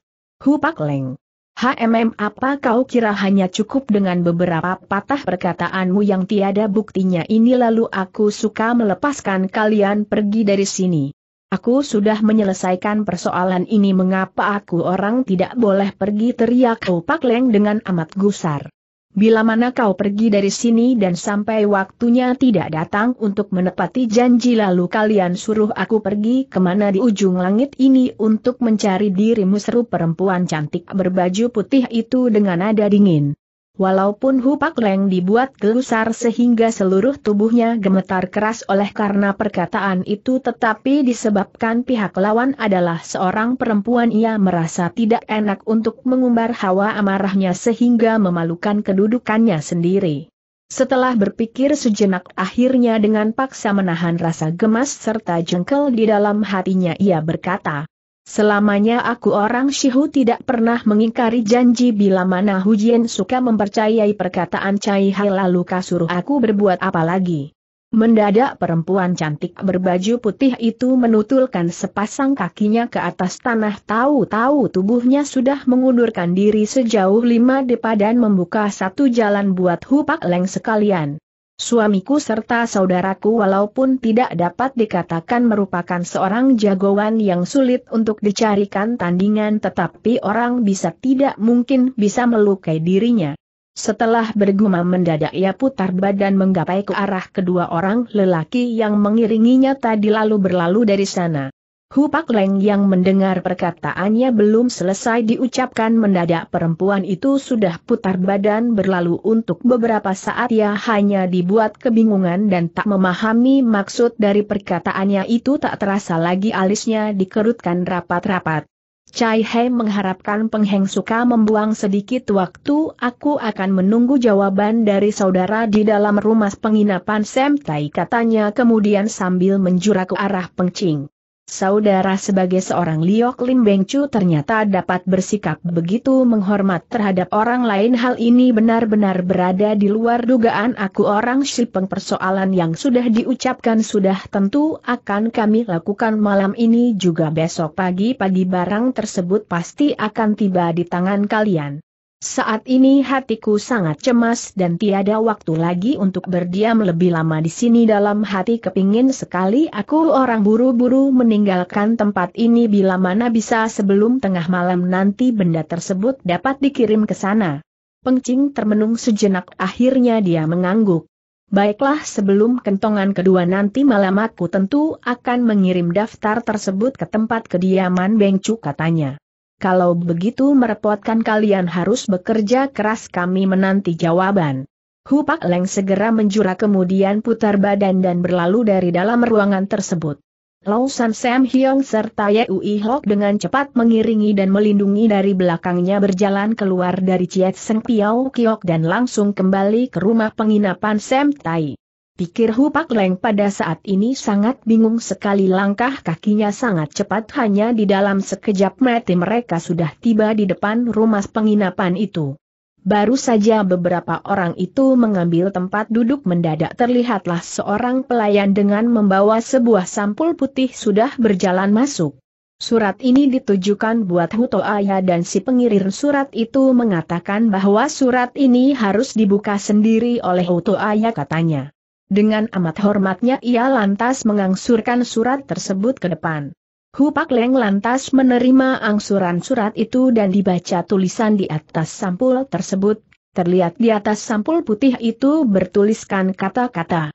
Hupak Leng. HMM apa kau kira hanya cukup dengan beberapa patah perkataanmu yang tiada buktinya ini lalu aku suka melepaskan kalian pergi dari sini. Aku sudah menyelesaikan persoalan ini mengapa aku orang tidak boleh pergi teriak Ho Pak Leng dengan amat gusar. Bila mana kau pergi dari sini dan sampai waktunya tidak datang untuk menepati janji lalu kalian suruh aku pergi kemana di ujung langit ini untuk mencari dirimu seru perempuan cantik berbaju putih itu dengan nada dingin. Walaupun Hupak Leng dibuat gelusar sehingga seluruh tubuhnya gemetar keras oleh karena perkataan itu tetapi disebabkan pihak lawan adalah seorang perempuan ia merasa tidak enak untuk mengumbar hawa amarahnya sehingga memalukan kedudukannya sendiri. Setelah berpikir sejenak akhirnya dengan paksa menahan rasa gemas serta jengkel di dalam hatinya ia berkata, Selamanya aku orang Shihu tidak pernah mengingkari janji bila mana Hujian suka mempercayai perkataan Cai Hai lalu kasuruh aku berbuat apa lagi. Mendadak perempuan cantik berbaju putih itu menutulkan sepasang kakinya ke atas tanah tahu-tahu tubuhnya sudah mengundurkan diri sejauh lima depa dan membuka satu jalan buat Hupak Leng sekalian. Suamiku serta saudaraku walaupun tidak dapat dikatakan merupakan seorang jagoan yang sulit untuk dicarikan tandingan tetapi orang bisa tidak mungkin bisa melukai dirinya. Setelah bergumam mendadak ia putar badan menggapai ke arah kedua orang lelaki yang mengiringinya tadi lalu berlalu dari sana. Hu Pak Leng yang mendengar perkataannya belum selesai diucapkan mendadak perempuan itu sudah putar badan berlalu untuk beberapa saat ia hanya dibuat kebingungan dan tak memahami maksud dari perkataannya itu tak terasa lagi alisnya dikerutkan rapat-rapat. Cai He mengharapkan Pengheng Suka membuang sedikit waktu aku akan menunggu jawaban dari saudara di dalam rumah penginapan Sem Tai katanya kemudian sambil menjura ke arah pengcing. Saudara sebagai seorang Liok Lim Beng Chu ternyata dapat bersikap begitu menghormat terhadap orang lain hal ini benar-benar berada di luar dugaan aku orang Shipeng persoalan yang sudah diucapkan sudah tentu akan kami lakukan malam ini juga besok pagi-pagi barang tersebut pasti akan tiba di tangan kalian. Saat ini hatiku sangat cemas dan tiada waktu lagi untuk berdiam lebih lama di sini dalam hati kepingin sekali aku orang buru-buru meninggalkan tempat ini bila mana bisa sebelum tengah malam nanti benda tersebut dapat dikirim ke sana. Pengcing termenung sejenak akhirnya dia mengangguk. Baiklah sebelum kentongan kedua nanti malam aku tentu akan mengirim daftar tersebut ke tempat kediaman Bengcu katanya kalau begitu merepotkan kalian harus bekerja keras kami menanti jawaban. Hu Pak Leng segera menjura kemudian putar badan dan berlalu dari dalam ruangan tersebut. San Sam Hyong serta Ui Hok dengan cepat mengiringi dan melindungi dari belakangnya berjalan keluar dari Chiat Seng Piao Kiok dan langsung kembali ke rumah penginapan Sam Tai. Pikir Pak Leng pada saat ini sangat bingung sekali langkah kakinya sangat cepat hanya di dalam sekejap mati mereka sudah tiba di depan rumah penginapan itu. Baru saja beberapa orang itu mengambil tempat duduk mendadak terlihatlah seorang pelayan dengan membawa sebuah sampul putih sudah berjalan masuk. Surat ini ditujukan buat Hutoaya dan si pengirir surat itu mengatakan bahwa surat ini harus dibuka sendiri oleh Hutoaya katanya. Dengan amat hormatnya ia lantas mengangsurkan surat tersebut ke depan. Hu Pak Leng lantas menerima angsuran surat itu dan dibaca tulisan di atas sampul tersebut. Terlihat di atas sampul putih itu bertuliskan kata-kata.